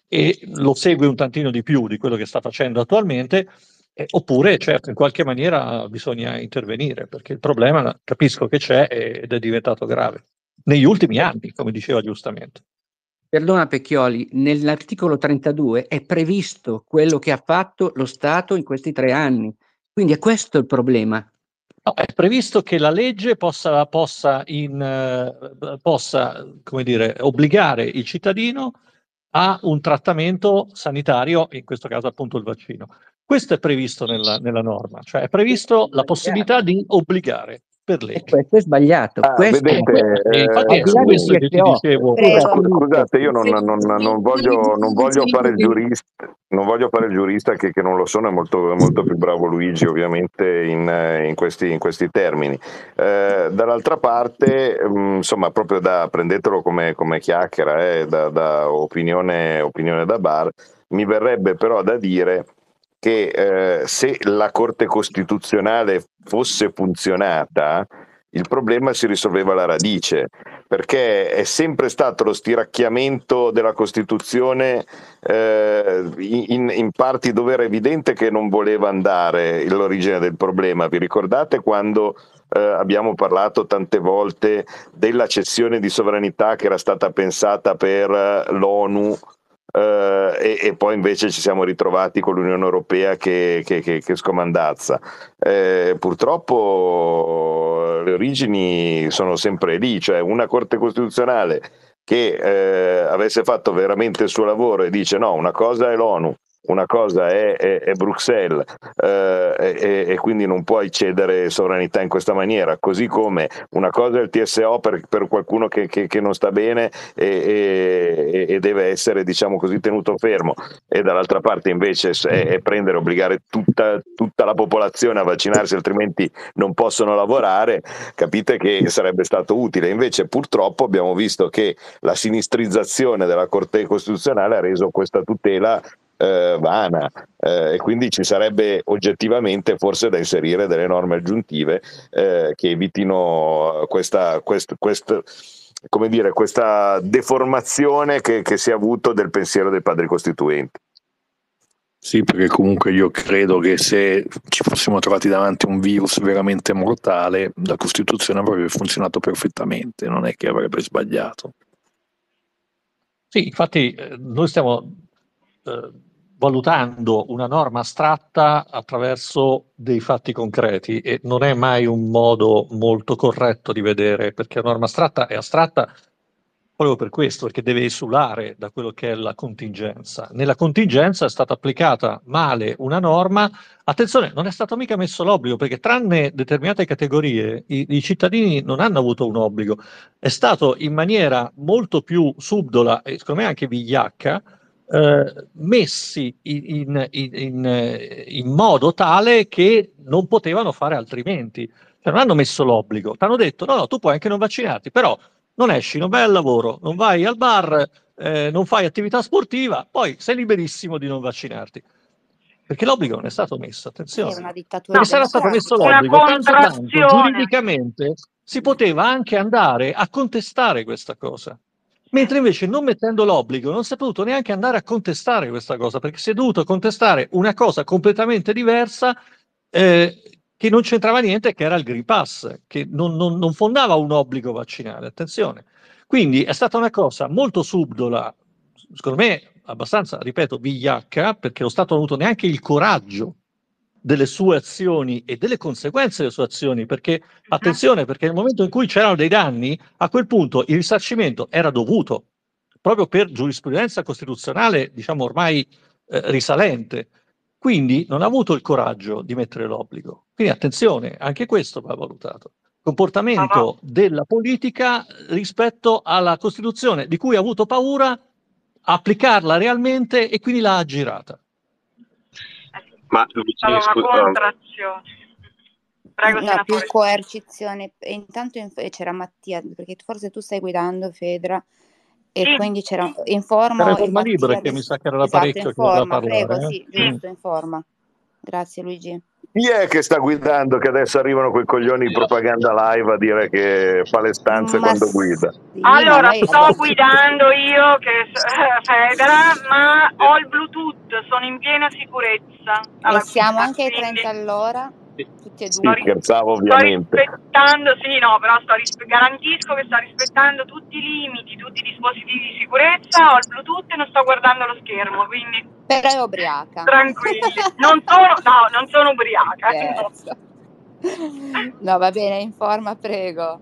e lo segue un tantino di più di quello che sta facendo attualmente, eh, oppure, certo, in qualche maniera bisogna intervenire, perché il problema capisco che c'è ed è diventato grave. Negli ultimi anni, come diceva giustamente. Perdona Pecchioli, nell'articolo 32 è previsto quello che ha fatto lo Stato in questi tre anni. Quindi è questo il problema. No, è previsto che la legge possa, possa, in, eh, possa dire, obbligare il cittadino a un trattamento sanitario, in questo caso appunto il vaccino. Questo è previsto nella, nella norma, cioè è previsto la possibilità di obbligare per legge. E questo è sbagliato. Ah, questo vedete, eh, è... Infatti eh, è su questo che ti dicevo. Scusate, io non, non, non, voglio, non, voglio, fare il giurista, non voglio fare il giurista che, che non lo sono, è molto, molto più bravo Luigi ovviamente in, in, questi, in questi, termini. Eh, dall'altra parte, mm, insomma, proprio da prendetelo come, come chiacchiera, eh, da, da opinione, opinione da bar, mi verrebbe però da dire che eh, se la Corte Costituzionale fosse funzionata, il problema si risolveva alla radice, perché è sempre stato lo stiracchiamento della Costituzione eh, in, in, parti dove era evidente che non voleva andare l'origine del problema. Vi ricordate quando eh, abbiamo parlato tante volte della cessione di sovranità che era stata pensata per eh, l'ONU Uh, e, e, poi invece ci siamo ritrovati con l'Unione Europea che, che, che, che scomandazza. Eh, purtroppo le origini sono sempre lì, cioè una Corte Costituzionale che eh, avesse fatto veramente il suo lavoro e dice no, una cosa è l'ONU, una cosa è, è, è Bruxelles eh, e, e, quindi non puoi cedere sovranità in questa maniera, così come una cosa è il TSO per, per qualcuno che, che, che, non sta bene e, e, deve essere diciamo così tenuto fermo e dall'altra parte invece è, è prendere, obbligare tutta, tutta la popolazione a vaccinarsi altrimenti non possono lavorare, capite che sarebbe stato utile, invece purtroppo abbiamo visto che la sinistrizzazione della Corte Costituzionale ha reso questa tutela eh, vana eh, e quindi ci sarebbe oggettivamente forse da inserire delle norme aggiuntive eh, che evitino questa, quest, quest, dire, questa deformazione che, che si è avuto del pensiero dei padri costituenti. Sì, perché comunque io credo che se ci fossimo trovati davanti a un virus veramente mortale, la Costituzione avrebbe funzionato perfettamente, non è che avrebbe sbagliato. Sì, infatti eh, noi stiamo eh, valutando una norma astratta attraverso dei fatti concreti e non è mai un modo molto corretto di vedere perché la norma astratta è astratta proprio per questo, perché deve esulare da quello che è la contingenza. Nella contingenza è stata applicata male una norma, attenzione, non è stato mica messo l'obbligo, perché tranne determinate categorie i, i cittadini non hanno avuto un obbligo, è stato in maniera molto più subdola e secondo me anche vigliacca eh, messi in, in, in, eh, in, modo tale che non potevano fare altrimenti. Cioè, non hanno messo l'obbligo, ti hanno detto no, no, tu puoi anche non vaccinarti, però non esci, non vai al lavoro, non vai al bar, eh, non fai attività sportiva, poi sei liberissimo di non vaccinarti. Perché l'obbligo non è stato messo, attenzione. È una dittatura. No, sarà stato messo l'obbligo, tanto, tanto giuridicamente si poteva anche andare a contestare questa cosa. Mentre invece non mettendo l'obbligo non si è potuto neanche andare a contestare questa cosa, perché si è dovuto contestare una cosa completamente diversa eh, che non c'entrava niente, che era il Green Pass, che non, non, non fondava un obbligo vaccinale, attenzione. Quindi è stata una cosa molto subdola, secondo me abbastanza, ripeto, vigliacca, perché lo Stato non ha avuto neanche il coraggio delle sue azioni e delle conseguenze delle sue azioni, perché ah. attenzione, perché nel momento in cui c'erano dei danni, a quel punto il risarcimento era dovuto, proprio per giurisprudenza costituzionale, diciamo ormai eh, risalente. Quindi non ha avuto il coraggio di mettere l'obbligo. Quindi attenzione, anche questo va valutato. Comportamento ah, della politica rispetto alla Costituzione, di cui ha avuto paura, applicarla realmente e quindi l'ha aggirata. Ma Luigi, allora, scusa. Prego, no, più coercizione. E intanto c'era Mattia, perché forse tu stai guidando Fedra e sì. quindi c'era in forma... Era forma libera, che mi sa che era l'apparecchio esatto, che forma, prego, eh? sì, giusto, in forma. Grazie Luigi chi è che sta guidando che adesso arrivano quei coglioni di propaganda live a dire che fa le stanze ma quando sì, guida? Allora, sto guidando io che eh, ma ho il Bluetooth, sono in piena sicurezza. E siamo anche ai 30 all'ora. Tutti e due. Sì, scherzavo ovviamente. Sto rispettando, sì, no, però sto garantisco che sto rispettando tutti i limiti, tutti i dispositivi di sicurezza, ho il Bluetooth e non sto guardando lo schermo, quindi... Però è ubriaca. Tranquilli. Non sono, no, non sono ubriaca. No. no, va bene, in forma, prego.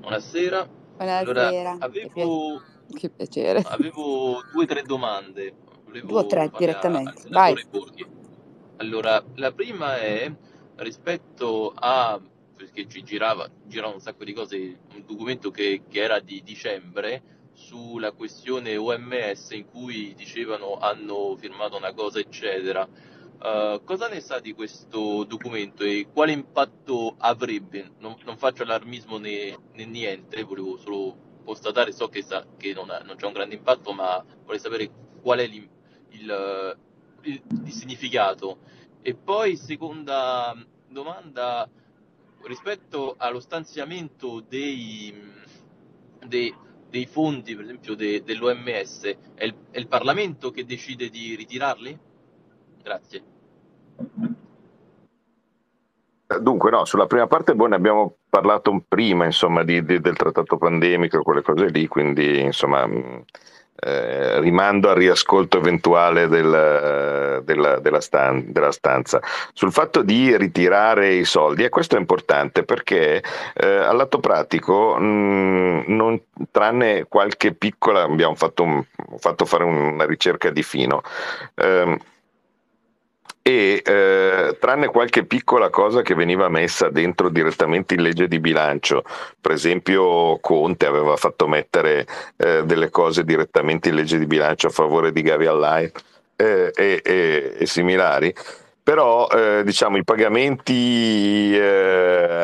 Buonasera. Buonasera. Allora, avevo... Che piacere. Avevo due o tre domande. Volevo due o tre direttamente. Vai. Borghi. Allora, la prima è rispetto a perché ci girava, girava un sacco di cose, un documento che, che era di dicembre sulla questione OMS in cui dicevano hanno firmato una cosa eccetera. Uh, cosa ne sa di questo documento e quale impatto avrebbe? Non, non faccio allarmismo né, né, niente, volevo solo constatare, so che, sa, che non, ha, non, c'è un grande impatto, ma vorrei sapere qual è il, il di, significato. E poi seconda domanda rispetto allo stanziamento dei, dei, dei fondi, per esempio de, dell'OMS, è il, è il, Parlamento che decide di ritirarli? Grazie. Dunque, no, sulla prima parte boh, ne abbiamo parlato prima, insomma, di, di, del trattato pandemico e quelle cose lì, quindi, insomma, eh, rimando al riascolto eventuale del, della, della, stan- della, stanza. Sul fatto di ritirare i soldi, e questo è importante perché eh, al lato pratico, mh, mm, non, tranne qualche piccola, abbiamo fatto, un, fatto fare una ricerca di fino, ehm, e eh, tranne qualche piccola cosa che veniva messa dentro direttamente in legge di bilancio, per esempio Conte aveva fatto mettere eh, delle cose direttamente in legge di bilancio a favore di Gavi Allai eh, e, e, e, similari, però eh, diciamo i pagamenti eh,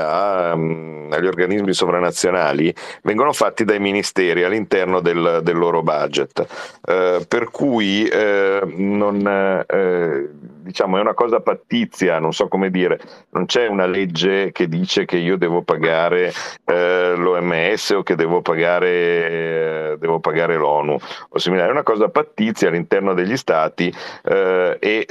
a, mm, agli organismi sovranazionali vengono fatti dai ministeri all'interno del, del loro budget, eh, per cui non diciamo, è una cosa pattizia, non so come dire, non c'è una legge che dice che io devo pagare eh, l'OMS o che devo pagare, eh, devo pagare l'ONU o similare, è una cosa pattizia all'interno degli stati eh, e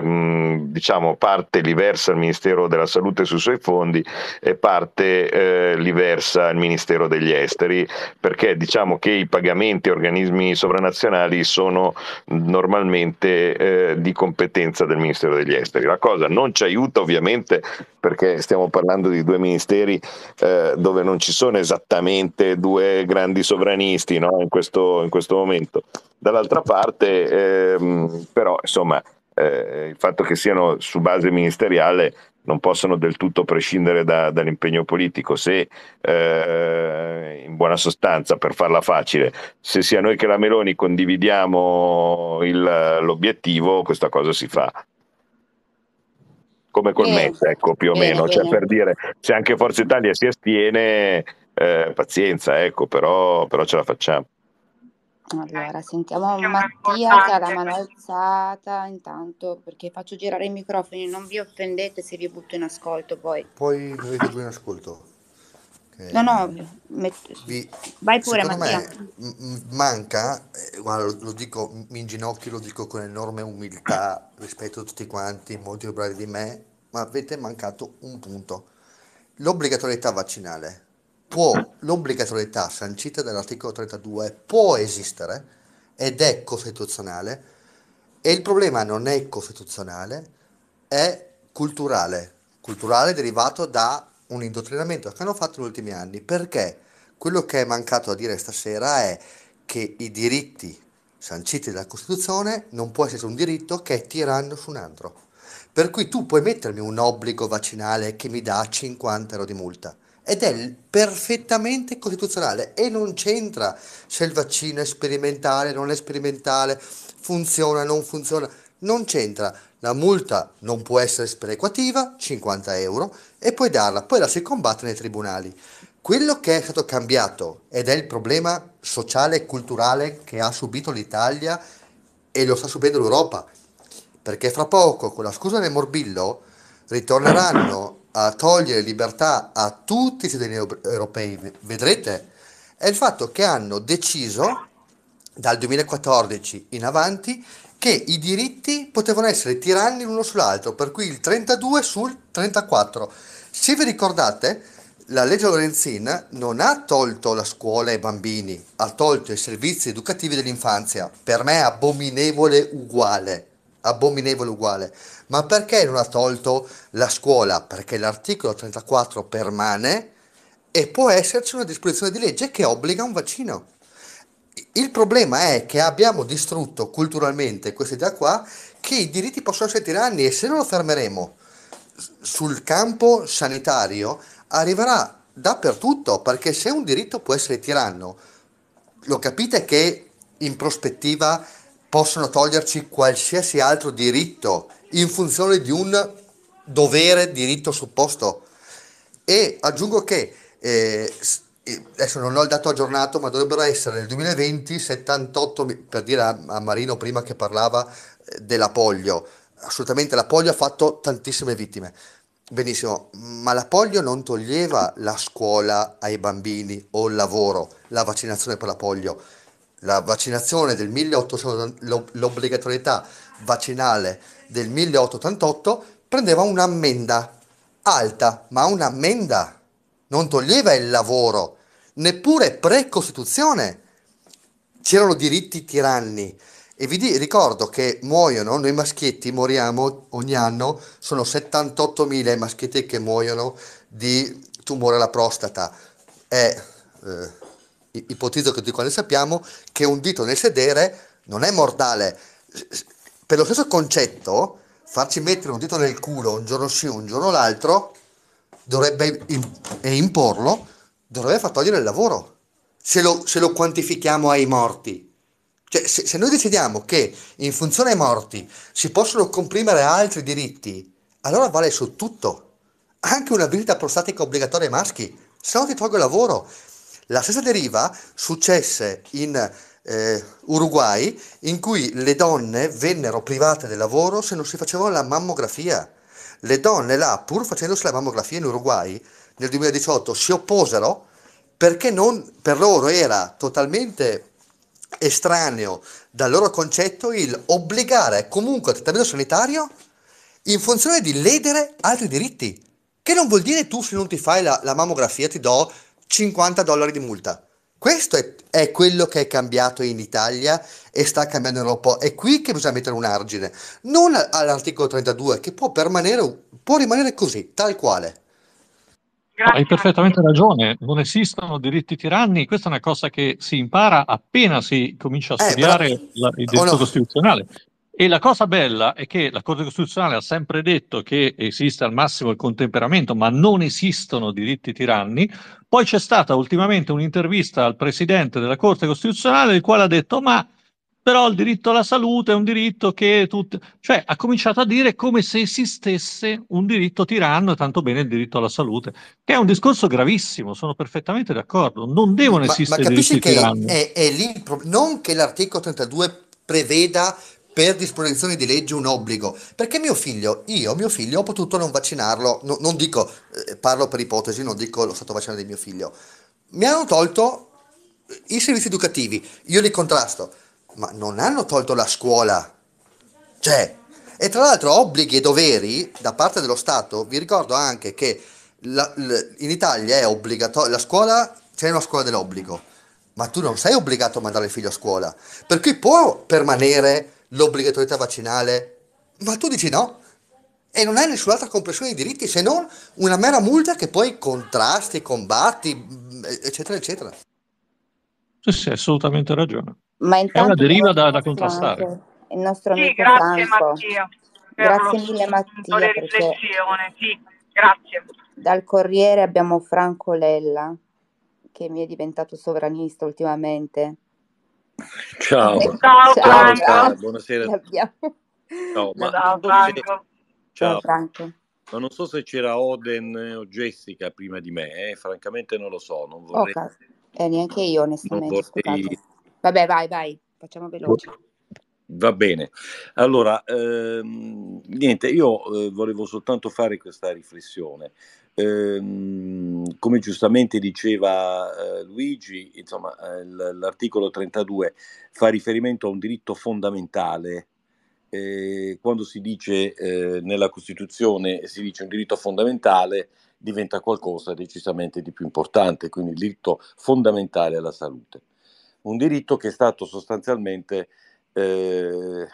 mh, ehm, diciamo parte li versa il Ministero della Salute sui suoi fondi e parte li eh, versa il Ministero degli Esteri perché diciamo che i pagamenti a organismi sovranazionali sono normalmente eh, di competenza del del Ministero degli Esteri. La cosa non ci aiuta ovviamente perché stiamo parlando di due ministeri eh, dove non ci sono esattamente due grandi sovranisti no? in, questo, in, questo, momento. Dall'altra parte ehm, però insomma eh, il fatto che siano su base ministeriale non possono del tutto prescindere da, dall'impegno politico. Se eh, in buona sostanza, per farla facile, se sia noi che la Meloni condividiamo il, l'obiettivo, questa cosa si fa come col eh, MES, ecco più o eh, meno, cioè eh. per dire se anche Forza Italia si astiene, eh, pazienza, ecco, però, però ce la facciamo. Allora, sentiamo Mattia che ha la mano alzata intanto perché faccio girare i microfoni, non vi offendete se vi butto in ascolto poi. Poi dovete ah. in ascolto. Okay. No, no, met- vi... vai pure Secondo Mattia. Me, manca, eh, lo, lo, dico, mi inginocchio, lo dico con enorme umiltà rispetto a tutti quanti, molti più bravi di me, ma avete mancato un punto, l'obbligatorietà vaccinale può, l'obbligatorietà sancita dall'articolo 32 può esistere ed è costituzionale e il problema non è costituzionale, è culturale, culturale derivato da un indottrinamento che hanno fatto negli ultimi anni, perché quello che è mancato a dire stasera è che i diritti sanciti dalla Costituzione non può essere un diritto che è tiranno su un altro. Per cui tu puoi mettermi un obbligo vaccinale che mi dà 50 euro di multa, ed è perfettamente costituzionale e non c'entra se il vaccino è sperimentale, non è sperimentale, funziona, non funziona, non c'entra. La multa non può essere sperequativa, 50 euro, e puoi darla, poi la si combatte nei tribunali. Quello che è stato cambiato ed è il problema sociale e culturale che ha subito l'Italia e lo sta subendo l'Europa, perché fra poco con la scusa del morbillo ritorneranno a togliere libertà a tutti i cittadini europei, vedrete, è il fatto che hanno deciso dal 2014 in avanti che i diritti potevano essere tiranni l'uno sull'altro, per cui il 32 sul 34. Se vi ricordate, la legge Lorenzin non ha tolto la scuola ai bambini, ha tolto i servizi educativi dell'infanzia. Per me è abominevole uguale abominevole uguale. Ma perché non ha tolto la scuola? Perché l'articolo 34 permane e può esserci una disposizione di legge che obbliga un vaccino. Il problema è che abbiamo distrutto culturalmente questa idea qua che i diritti possono essere tiranni e se non lo fermeremo sul campo sanitario arriverà dappertutto perché se un diritto può essere tiranno, lo capite che in prospettiva possono toglierci qualsiasi altro diritto in funzione di un dovere, diritto supposto. E aggiungo che, eh, eh adesso non ho il dato aggiornato, ma dovrebbero essere nel 2020 78, per dire a, a Marino prima che parlava eh, della polio, assolutamente la polio ha fatto tantissime vittime. Benissimo, ma la polio non toglieva la scuola ai bambini o il lavoro, la vaccinazione per la polio la vaccinazione del 1800, l'obbligatorietà vaccinale del 1888 prendeva un'ammenda alta, ma un'ammenda non toglieva il lavoro, neppure pre-costituzione. C'erano diritti tiranni e vi di, ricordo che muoiono, noi maschietti moriamo ogni anno, sono 78.000 i maschietti che muoiono di tumore alla prostata. È, eh, ipotizzo che tutti quanti sappiamo, che un dito nel sedere non è mortale. Per lo stesso concetto, farci mettere un dito nel culo un giorno sì, un giorno l'altro, dovrebbe, e imporlo, dovrebbe far togliere il lavoro, se lo, se lo quantifichiamo ai morti. Cioè, se, se noi decidiamo che in funzione ai morti si possono comprimere altri diritti, allora vale su tutto anche una visita prostatica obbligatoria ai maschi, se no ti tolgo il lavoro. La stessa deriva successe in eh, Uruguay, in cui le donne vennero private del lavoro se non si facevano la mammografia. Le donne là, pur facendosi la mammografia in Uruguay, nel 2018 si opposero perché non, per loro era totalmente estraneo dal loro concetto il obbligare comunque al trattamento sanitario in funzione di ledere altri diritti. Che non vuol dire tu se non ti fai la, la mammografia ti do 50 dollari di multa. Questo è, è, quello che è cambiato in Italia e sta cambiando in Europa. È qui che bisogna mettere un argine, non all'articolo 32 che può, può rimanere così, tal quale. Grazie. Hai perfettamente ragione, non esistono diritti tiranni, questa è una cosa che si impara appena si comincia a eh, studiare eh, però, la, il diritto oh no. costituzionale. E la cosa bella è che la Corte Costituzionale ha sempre detto che esiste al massimo il contemperamento, ma non esistono diritti tiranni. Poi c'è stata ultimamente un'intervista al presidente della Corte Costituzionale, il quale ha detto: Ma però il diritto alla salute è un diritto che tutti. cioè ha cominciato a dire come se esistesse un diritto tiranno, e tanto bene il diritto alla salute, che è un discorso gravissimo, sono perfettamente d'accordo. Non devono ma, esistere ma diritti che tiranni. È, è non che l'articolo 32 preveda per disposizione di legge un obbligo, perché mio figlio, io, mio figlio, ho potuto non vaccinarlo, no, non dico, eh, parlo per ipotesi, non dico lo stato vaccinale di mio figlio, mi hanno tolto eh, i servizi educativi, io li contrasto, ma non hanno tolto la scuola, cioè, e tra l'altro obblighi e doveri da parte dello Stato, vi ricordo anche che la, l, in Italia è obbligatorio, la scuola, c'è una scuola dell'obbligo, ma tu non sei obbligato a mandare il figlio a scuola, per cui può permanere l'obbligatorietà vaccinale, ma tu dici no e non hai nessun'altra compressione dei diritti se non una mera multa che poi contrasti, combatti, eccetera, eccetera. Sì, sì, assolutamente ragione. Ma è una deriva da, da contrastare. il nostro amico grazie Franco. Mattia. Grazie mille Mattia. Per sì, grazie. Dal Corriere abbiamo Franco Lella, che mi è diventato sovranista ultimamente Ciao. Ciao, ciao, ciao. buonasera. Ciao, ma ciao, Franco. Ciao. ciao Franco. Ma non so se c'era Oden o Jessica prima di me, eh? francamente non lo so, non vorrei... Okay. Oh, eh, neanche io onestamente, vorrei... Vabbè, vai, vai, facciamo veloce. Va bene, allora ehm, niente, io eh, volevo soltanto fare questa riflessione. Ehm, come giustamente diceva eh, Luigi, insomma, eh, l'articolo 32 fa riferimento a un diritto fondamentale. quando si dice eh, nella Costituzione si dice un diritto fondamentale, diventa qualcosa decisamente di più importante, quindi il diritto fondamentale alla salute. Un diritto che è stato sostanzialmente eh,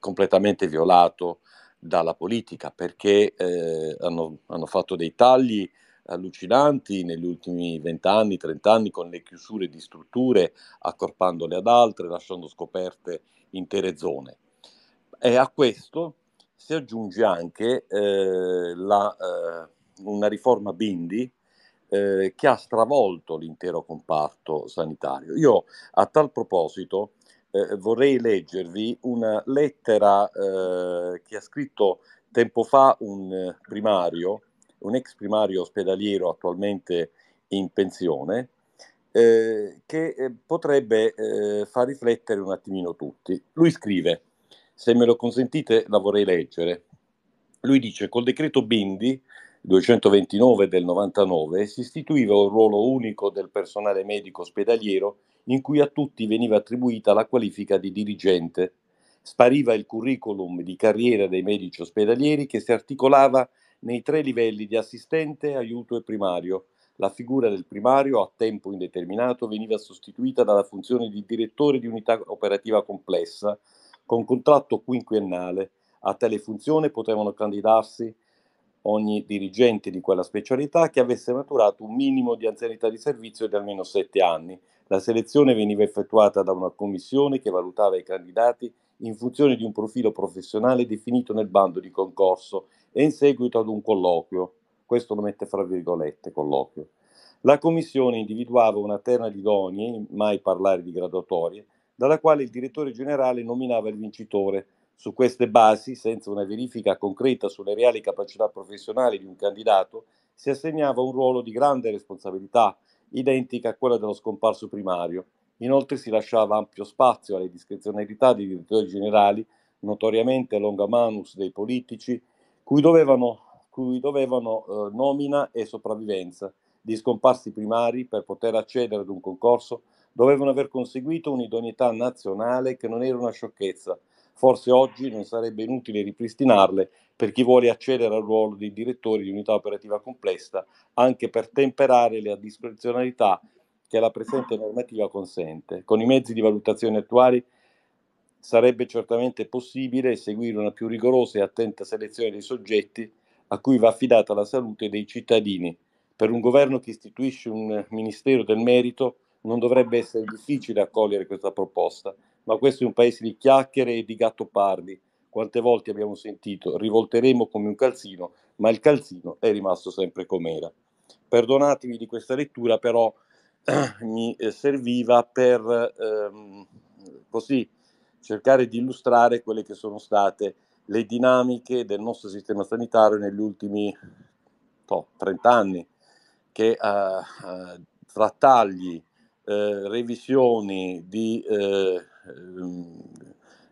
completamente violato dalla politica perché eh, hanno, hanno, fatto dei tagli allucinanti negli ultimi vent'anni, trent'anni con le chiusure di strutture, accorpandole ad altre, lasciando scoperte intere zone. E a questo si aggiunge anche eh, la, eh, una riforma Bindi eh, che ha stravolto l'intero comparto sanitario. Io a tal proposito eh, vorrei leggervi una lettera eh, che ha scritto tempo fa un eh, primario, un ex primario ospedaliero attualmente in pensione, eh, che eh, potrebbe eh, far riflettere un attimino tutti. Lui scrive, se me lo consentite la vorrei leggere, lui dice col decreto Bindi 229 del 99 si istituiva un ruolo unico del personale medico ospedaliero in cui a tutti veniva attribuita la qualifica di dirigente. Spariva il curriculum di carriera dei medici ospedalieri che si articolava nei tre livelli di assistente, aiuto e primario. La figura del primario a tempo indeterminato veniva sostituita dalla funzione di direttore di unità operativa complessa con contratto quinquennale. A tale funzione potevano candidarsi ogni dirigente di quella specialità che avesse maturato un minimo di anzianità di servizio di almeno sette anni. La selezione veniva effettuata da una commissione che valutava i candidati in funzione di un profilo professionale definito nel bando di concorso e in seguito ad un colloquio. Questo lo mette fra virgolette, colloquio. La commissione individuava una terna di idonei, mai parlare di graduatorie, dalla quale il direttore generale nominava il vincitore, su queste basi, senza una verifica concreta sulle reali capacità professionali di un candidato, si assegnava un ruolo di grande responsabilità, identica a quella dello scomparso primario. Inoltre si lasciava ampio spazio alle discrezionalità dei direttori generali, notoriamente longa manus dei politici, cui dovevano, cui dovevano eh, nomina e sopravvivenza. Gli scomparsi primari, per poter accedere ad un concorso, dovevano aver conseguito un'idoneità nazionale che non era una sciocchezza, forse oggi non sarebbe inutile ripristinarle per chi vuole accedere al ruolo di direttore di unità operativa complessa, anche per temperare le discrezionalità che la presente normativa consente. Con i mezzi di valutazione attuali sarebbe certamente possibile seguire una più rigorosa e attenta selezione dei soggetti a cui va affidata la salute dei cittadini. Per un governo che istituisce un Ministero del Merito non dovrebbe essere difficile accogliere questa proposta, ma questo è un paese di chiacchiere e di gattopardi. Quante volte abbiamo sentito rivolteremo come un calzino, ma il calzino è rimasto sempre com'era. Perdonatemi di questa lettura, però mi eh, serviva per ehm, così cercare di illustrare quelle che sono state le dinamiche del nostro sistema sanitario negli ultimi oh, 30 anni, che eh, eh, tra tagli, eh, revisioni di eh, Ehm,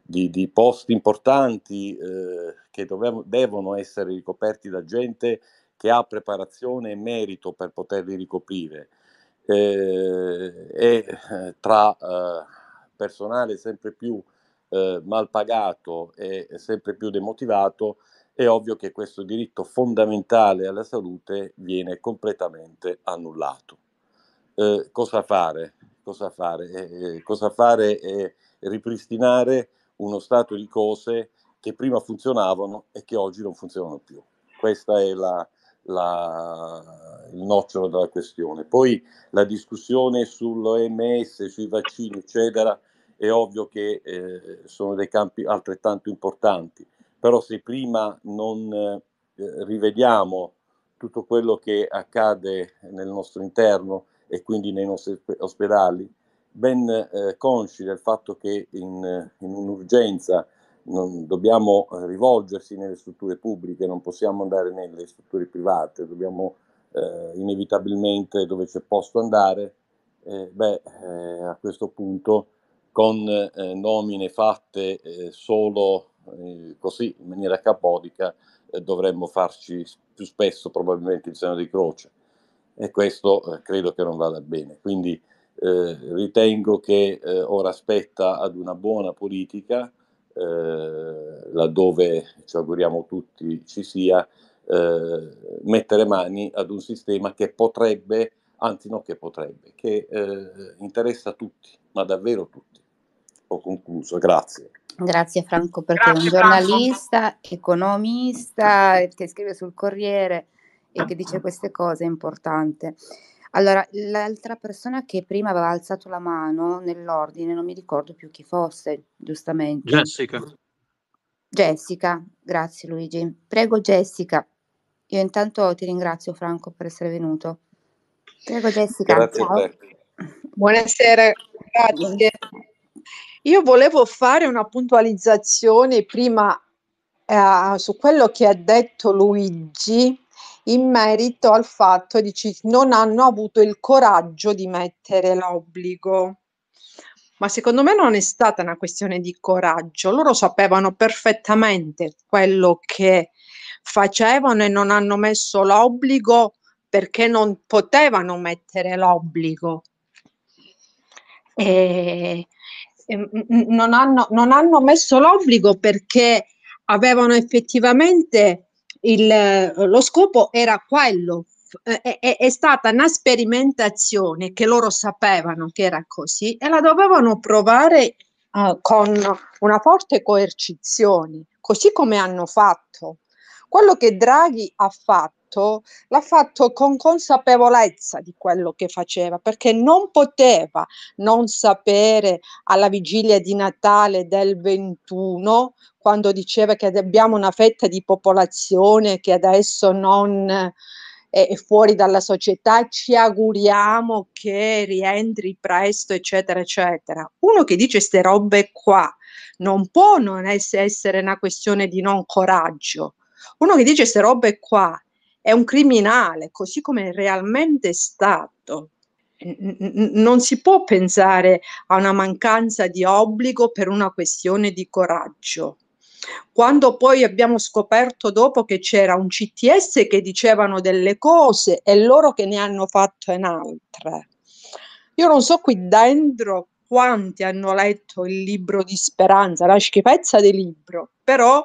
di, di posti importanti eh, che dovev- devono essere ricoperti da gente che ha preparazione e merito per poterli ricoprire. Eh, e eh, tra eh, personale sempre più eh, mal pagato e sempre più demotivato, è ovvio che questo diritto fondamentale alla salute viene completamente annullato. Eh, cosa fare? Cosa fare? cosa fare è ripristinare uno stato di cose che prima funzionavano e che oggi non funzionano più. Questo è la, la, il nocciolo della questione. Poi la discussione sull'OMS, sui vaccini, eccetera, è ovvio che eh, sono dei campi altrettanto importanti, però se prima non eh, rivediamo tutto quello che accade nel nostro interno e quindi nei nostri ospedali, ben eh, consci del fatto che in, in un'urgenza dobbiamo eh, rivolgersi nelle strutture pubbliche, non possiamo andare nelle strutture private, dobbiamo eh, inevitabilmente dove c'è posto andare, eh, beh, eh, a questo punto con nomine fatte solo così in maniera capodica dovremmo farci più spesso probabilmente il seno di croce e questo credo che non vada bene. Quindi eh, ritengo che eh, ora spetta ad una buona politica, eh, laddove ci auguriamo tutti ci sia, eh, mettere mani ad un sistema che potrebbe, anzi no che potrebbe, che eh, interessa tutti, ma davvero tutti. Ho concluso, grazie. Grazie Franco perché grazie, è un giornalista, Franco. economista che scrive sul Corriere e che dice queste cose importanti. Allora, l'altra persona che prima aveva alzato la mano nell'ordine, non mi ricordo più chi fosse, giustamente. Jessica. Jessica, grazie Luigi. Prego Jessica. Io intanto ti ringrazio Franco per essere venuto. Prego Jessica. Grazie ciao. a te. Buonasera, grazie. Io volevo fare una puntualizzazione prima eh, su quello che ha detto Luigi in merito al fatto, dici, non hanno avuto il coraggio di mettere l'obbligo. Ma secondo me non è stata una questione di coraggio, loro sapevano perfettamente quello che facevano e non hanno messo l'obbligo perché non potevano mettere l'obbligo. E, e mm, mm, non, hanno, non hanno messo l'obbligo perché avevano effettivamente il, eh, lo scopo era quello, eh, è, è, è, stata una sperimentazione che loro sapevano che era così e la dovevano provare uh, con una forte coercizione, così come hanno fatto. Quello che Draghi ha fatto fatto, l'ha fatto con consapevolezza di quello che faceva, perché non poteva non sapere alla vigilia di Natale del 21, quando diceva che abbiamo una fetta di popolazione che adesso non è fuori dalla società, ci auguriamo che rientri presto, eccetera, eccetera. Uno che dice queste robe qua non può non essere una questione di non coraggio. Uno che dice queste robe qua è un criminale, così come è realmente stato. Non si può pensare a una mancanza di obbligo per una questione di coraggio. Quando poi abbiamo scoperto dopo che c'era un CTS che dicevano delle cose e loro che ne hanno fatto in altre. Io non so qui dentro quanti hanno letto il libro di Speranza, la schifezza del libro, però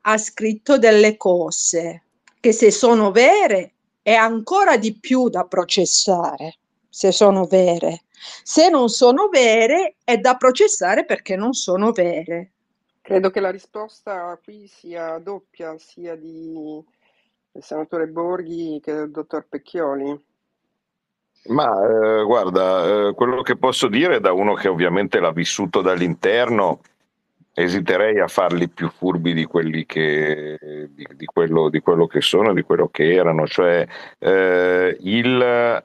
ha scritto delle cose che se sono vere è ancora di più da processare, se sono vere. Se non sono vere è da processare perché non sono vere. Credo che la risposta qui sia doppia, sia di, del senatore Borghi che del dottor Pecchioli. Ma eh, guarda, eh, quello che posso dire da uno che ovviamente l'ha vissuto dall'interno esiterei a farli più furbi di, che, di, di, quello, di, quello, che sono, di quello che erano, cioè eh, il,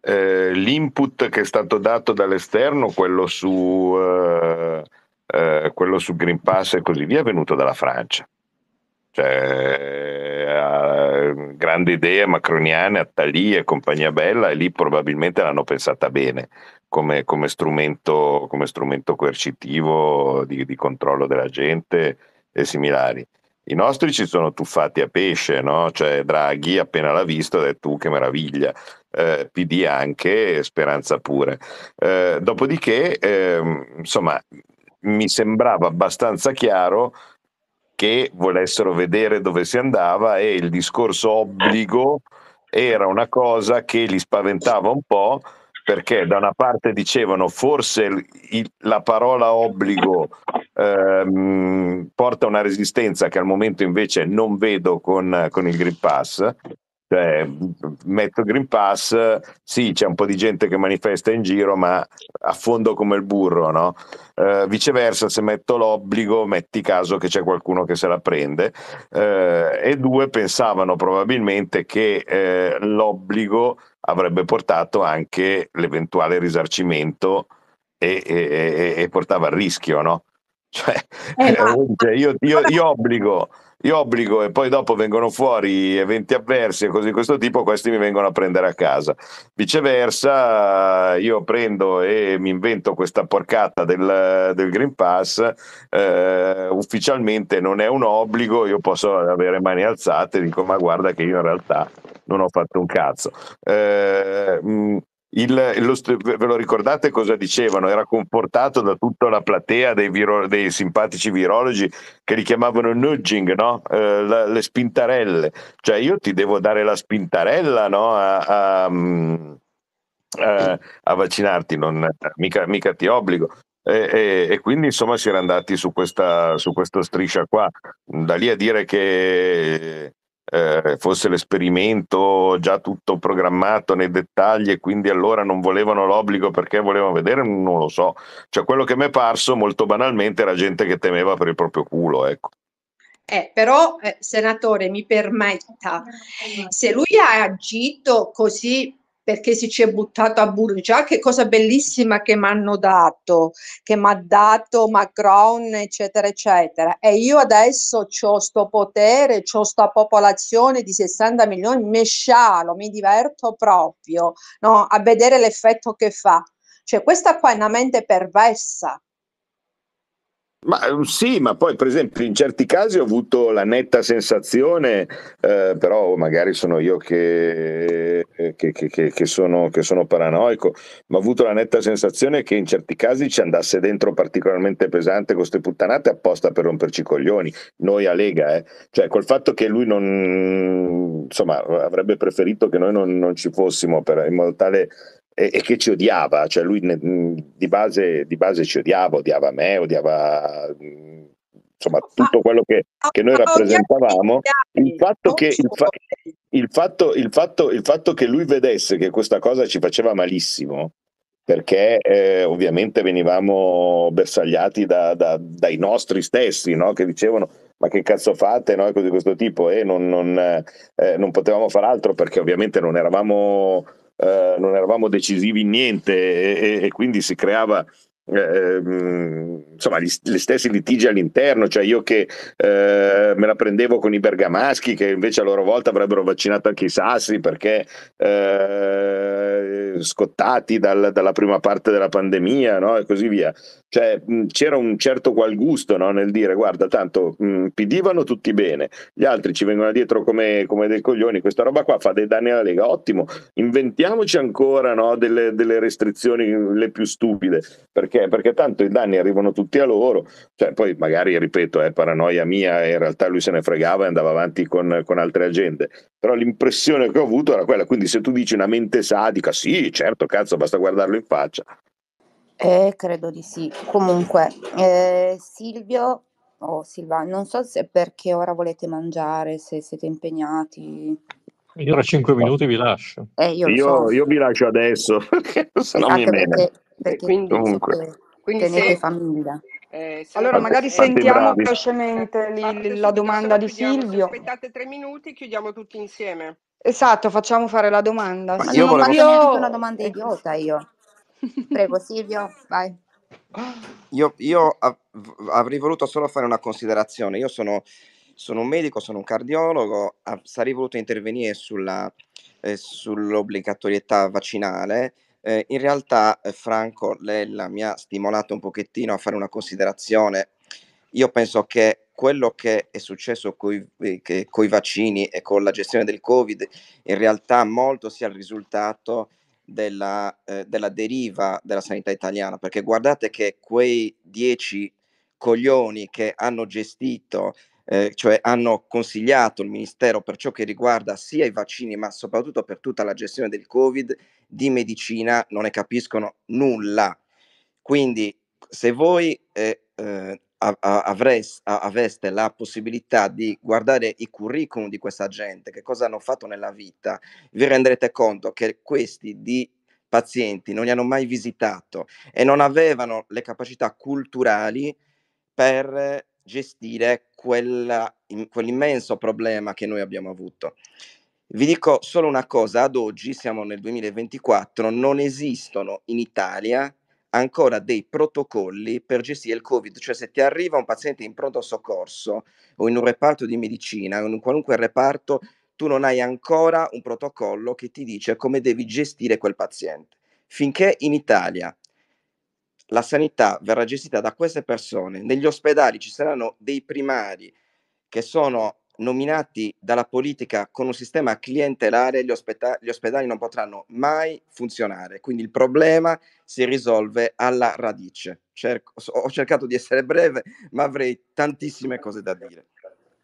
eh, l'input che è stato dato dall'esterno, quello su, eh, eh quello su Green Pass e così via, è venuto dalla Francia. Cioè, eh, grande idea, macroniane, Attali e compagnia bella, e lì probabilmente l'hanno pensata bene come, come, strumento, come strumento, coercitivo di, di, controllo della gente e similari. I nostri ci sono tuffati a pesce, no? cioè Draghi appena l'ha visto ha detto uh, che meraviglia, eh, PD anche, speranza pure. Eh, dopodiché, eh, insomma, mi sembrava abbastanza chiaro che volessero vedere dove si andava e il discorso obbligo era una cosa che li spaventava un po' perché da una parte dicevano forse il, la parola obbligo ehm, porta una resistenza che al momento invece non vedo con, con il Green Pass cioè, metto Green Pass, sì, c'è un po' di gente che manifesta in giro, ma affondo come il burro, no? Eh, viceversa, se metto l'obbligo, metti caso che c'è qualcuno che se la prende. Eh, e due pensavano probabilmente che eh, l'obbligo avrebbe portato anche l'eventuale risarcimento e, e, e, portava al rischio, no? Cioè, eh, io, io, io obbligo obbligo e poi dopo vengono fuori eventi avversi e cose di questo tipo, questi mi vengono a prendere a casa. Viceversa, io prendo e mi invento questa porcata del, del Green Pass, eh, ufficialmente non è un obbligo, io posso avere mani alzate e dico ma guarda che io in realtà non ho fatto un cazzo. Eh, mh, mm, il, lo, ve lo ricordate cosa dicevano? Era confortato da tutta la platea dei, viro, dei simpatici virologi che li chiamavano nudging, no? eh, la, le spintarelle. Cioè io ti devo dare la spintarella no? a, a, a, mm, eh, a, vaccinarti, non, mica, mica ti obbligo. E, e, e, quindi insomma si era andati su questa, su questa striscia qua. Da lì a dire che eh, fosse l'esperimento già tutto programmato nei dettagli e quindi allora non volevano l'obbligo perché volevano vedere, non lo so. Cioè quello che mi è parso molto banalmente era gente che temeva per il proprio culo, ecco. Eh, però, eh, senatore, mi permetta, se lui ha agito così perché si ci è buttato a Burgia, ah, che cosa bellissima che mi hanno dato, che mi ha dato Macron, eccetera, eccetera. E io adesso ho sto potere, ho sta popolazione di 60 milioni, mi scialo, mi diverto proprio no? a vedere l'effetto che fa. Cioè questa qua è una mente perversa, ma eh, sì, ma poi per esempio in certi casi ho avuto la netta sensazione, eh, però magari sono io eh, che, che, che, che, sono, che sono paranoico, ma ho avuto la netta sensazione che in certi casi ci andasse dentro particolarmente pesante con queste puttanate apposta per romperci i coglioni, noi a Lega, eh. cioè col fatto che lui non, insomma, avrebbe preferito che noi non, non ci fossimo per, in modo tale e, e che ci odiava, cioè lui ne, mm, di, base, di, base, ci odiava, odiava me, odiava mm, insomma tutto quello che, che noi rappresentavamo. Il fatto che, il, fa, il, fatto, il, fatto, il fatto che lui vedesse che questa cosa ci faceva malissimo, perché eh, ovviamente venivamo bersagliati da, da, dai nostri stessi, no? che dicevano ma che cazzo fate, no? E cose di questo tipo, e non, non, eh, non potevamo far altro perché ovviamente non eravamo eh, non eravamo decisivi in niente e, e, e quindi si creava Ehm, insomma, gli, gli stessi litigi all'interno, cioè io che eh, me la prendevo con i bergamaschi che invece a loro volta avrebbero vaccinato anche i sassi perché eh, scottati dal, dalla prima parte della pandemia no? e così via. Cioè, c'era un certo qual gusto no? nel dire guarda tanto mh, pidivano tutti bene, gli altri ci vengono dietro come, come, dei coglioni, questa roba qua fa dei danni alla Lega, ottimo, inventiamoci ancora no? delle, delle restrizioni le più stupide perché perché? Perché tanto i danni arrivano tutti a loro, cioè, poi magari, ripeto, è paranoia mia, in realtà lui se ne fregava e andava avanti con, con altre agende, però l'impressione che ho avuto era quella, quindi se tu dici una mente sadica, sì, certo, cazzo, basta guardarlo in faccia. Eh, credo di sì. Comunque, eh, Silvio o oh, Silva, non so se perché ora volete mangiare, se siete impegnati. Io tra 5 ecco. minuti vi lascio. Eh, io, io, so. io, vi lascio adesso, perché sì, no mi perché, perché quindi, comunque. Quindi tenete se... famiglia. Eh, se allora, magari sentiamo velocemente la domanda di Silvio. Aspettate tre minuti, chiudiamo tutti insieme. Esatto, facciamo fare la domanda. Ma io volevo... io... una domanda idiota io. Prego Silvio, vai. Io, io av- avrei voluto solo fare una considerazione. Io sono sono un medico, sono un cardiologo, a, sarei voluto intervenire sulla, eh, sull'obbligatorietà vaccinale. Eh, in realtà eh, Franco Lella mi ha stimolato un pochettino a fare una considerazione. Io penso che quello che è successo con i eh, vaccini e con la gestione del Covid in realtà molto sia il risultato della, eh, della, deriva della sanità italiana, perché guardate che quei dieci coglioni che hanno gestito eh, cioè hanno consigliato il Ministero per ciò che riguarda sia i vaccini ma soprattutto per tutta la gestione del Covid, di medicina non ne capiscono nulla. Quindi se voi eh, eh, avreste, aveste la possibilità di guardare i curriculum di questa gente, che cosa hanno fatto nella vita, vi renderete conto che questi di pazienti non li hanno mai visitato e non avevano le capacità culturali per gestire quella, in, quell'immenso problema che noi abbiamo avuto. Vi dico solo una cosa, ad oggi siamo nel 2024, non esistono in Italia ancora dei protocolli per gestire il Covid, cioè se ti arriva un paziente in pronto soccorso o in un reparto di medicina o in qualunque reparto, tu non hai ancora un protocollo che ti dice come devi gestire quel paziente. Finché in Italia la sanità verrà gestita da queste persone. Negli ospedali ci saranno dei primari che sono nominati dalla politica con un sistema clientelare, gli, ospeda- gli ospedali non potranno mai funzionare. Quindi il problema si risolve alla radice. Cerco, ho cercato di essere breve, ma avrei tantissime cose da dire.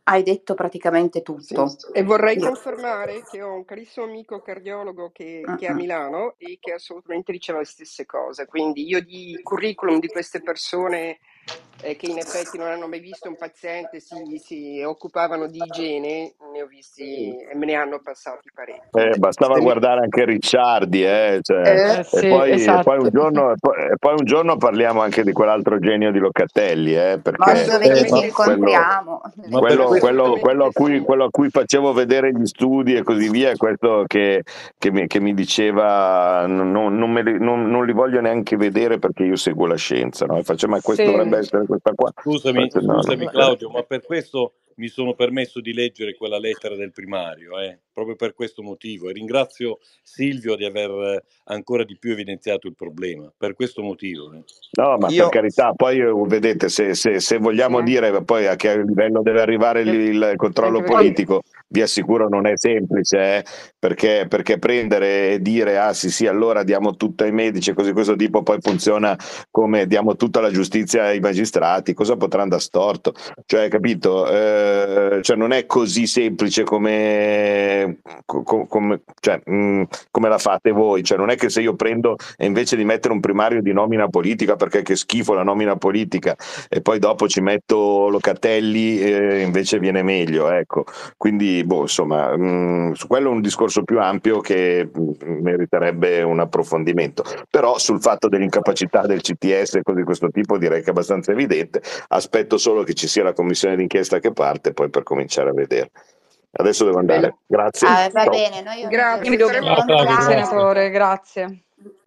Hai detto praticamente tutto. Sì, e vorrei yeah. confermare che ho un carissimo amico cardiologo che, uh-huh. che, è a Milano e che assolutamente diceva le stesse cose. Quindi io di curriculum di queste persone eh, che in effetti non hanno mai visto un paziente, si, si occupavano di igiene, ne ho visti e me ne hanno passati parecchi. Eh, bastava eh. guardare anche Ricciardi, e, poi, un giorno, parliamo anche di quell'altro genio di Locatelli. Eh, perché, ma dove eh, incontriamo? Quello, quello, quello, a cui, quello, a cui, facevo vedere gli studi e così via, questo che, che, mi, che mi, diceva: non, non, me, non, non, li voglio neanche vedere perché io seguo la scienza. No? faccio, ma questo sì. dovrebbe essere questa qua. Scusami, Perché scusami no, Claudio, ma per questo mi sono permesso di leggere quella lettera del primario, eh, proprio per questo motivo. E ringrazio Silvio di aver eh, ancora di più evidenziato il problema, per questo motivo. Eh. No, ma Io... per carità, poi eh, vedete, se, se, se vogliamo sì. Eh. dire poi a che livello deve arrivare il, il controllo politico. Poi vi assicuro non è semplice eh? perché, perché, prendere e dire ah sì sì allora diamo tutto ai medici e così questo tipo poi funziona come diamo tutta la giustizia ai magistrati cosa potrà andare storto cioè capito eh, cioè, non è così semplice come, co- come, cioè, mh, mm, come la fate voi cioè, non è che se io prendo e invece di mettere un primario di nomina politica perché che schifo la nomina politica e poi dopo ci metto Locatelli eh, invece viene meglio ecco quindi boh, insomma, mh, mm, su quello è un discorso più ampio che mm, meriterebbe un approfondimento. Però sul fatto dell'incapacità del CTS e cose di questo tipo direi che è abbastanza evidente. Aspetto solo che ci sia la commissione d'inchiesta che parte, poi per cominciare a vedere. Adesso devo andare. Bene. Grazie. Ah, va bene, noi grazie, grazie. senatore, grazie.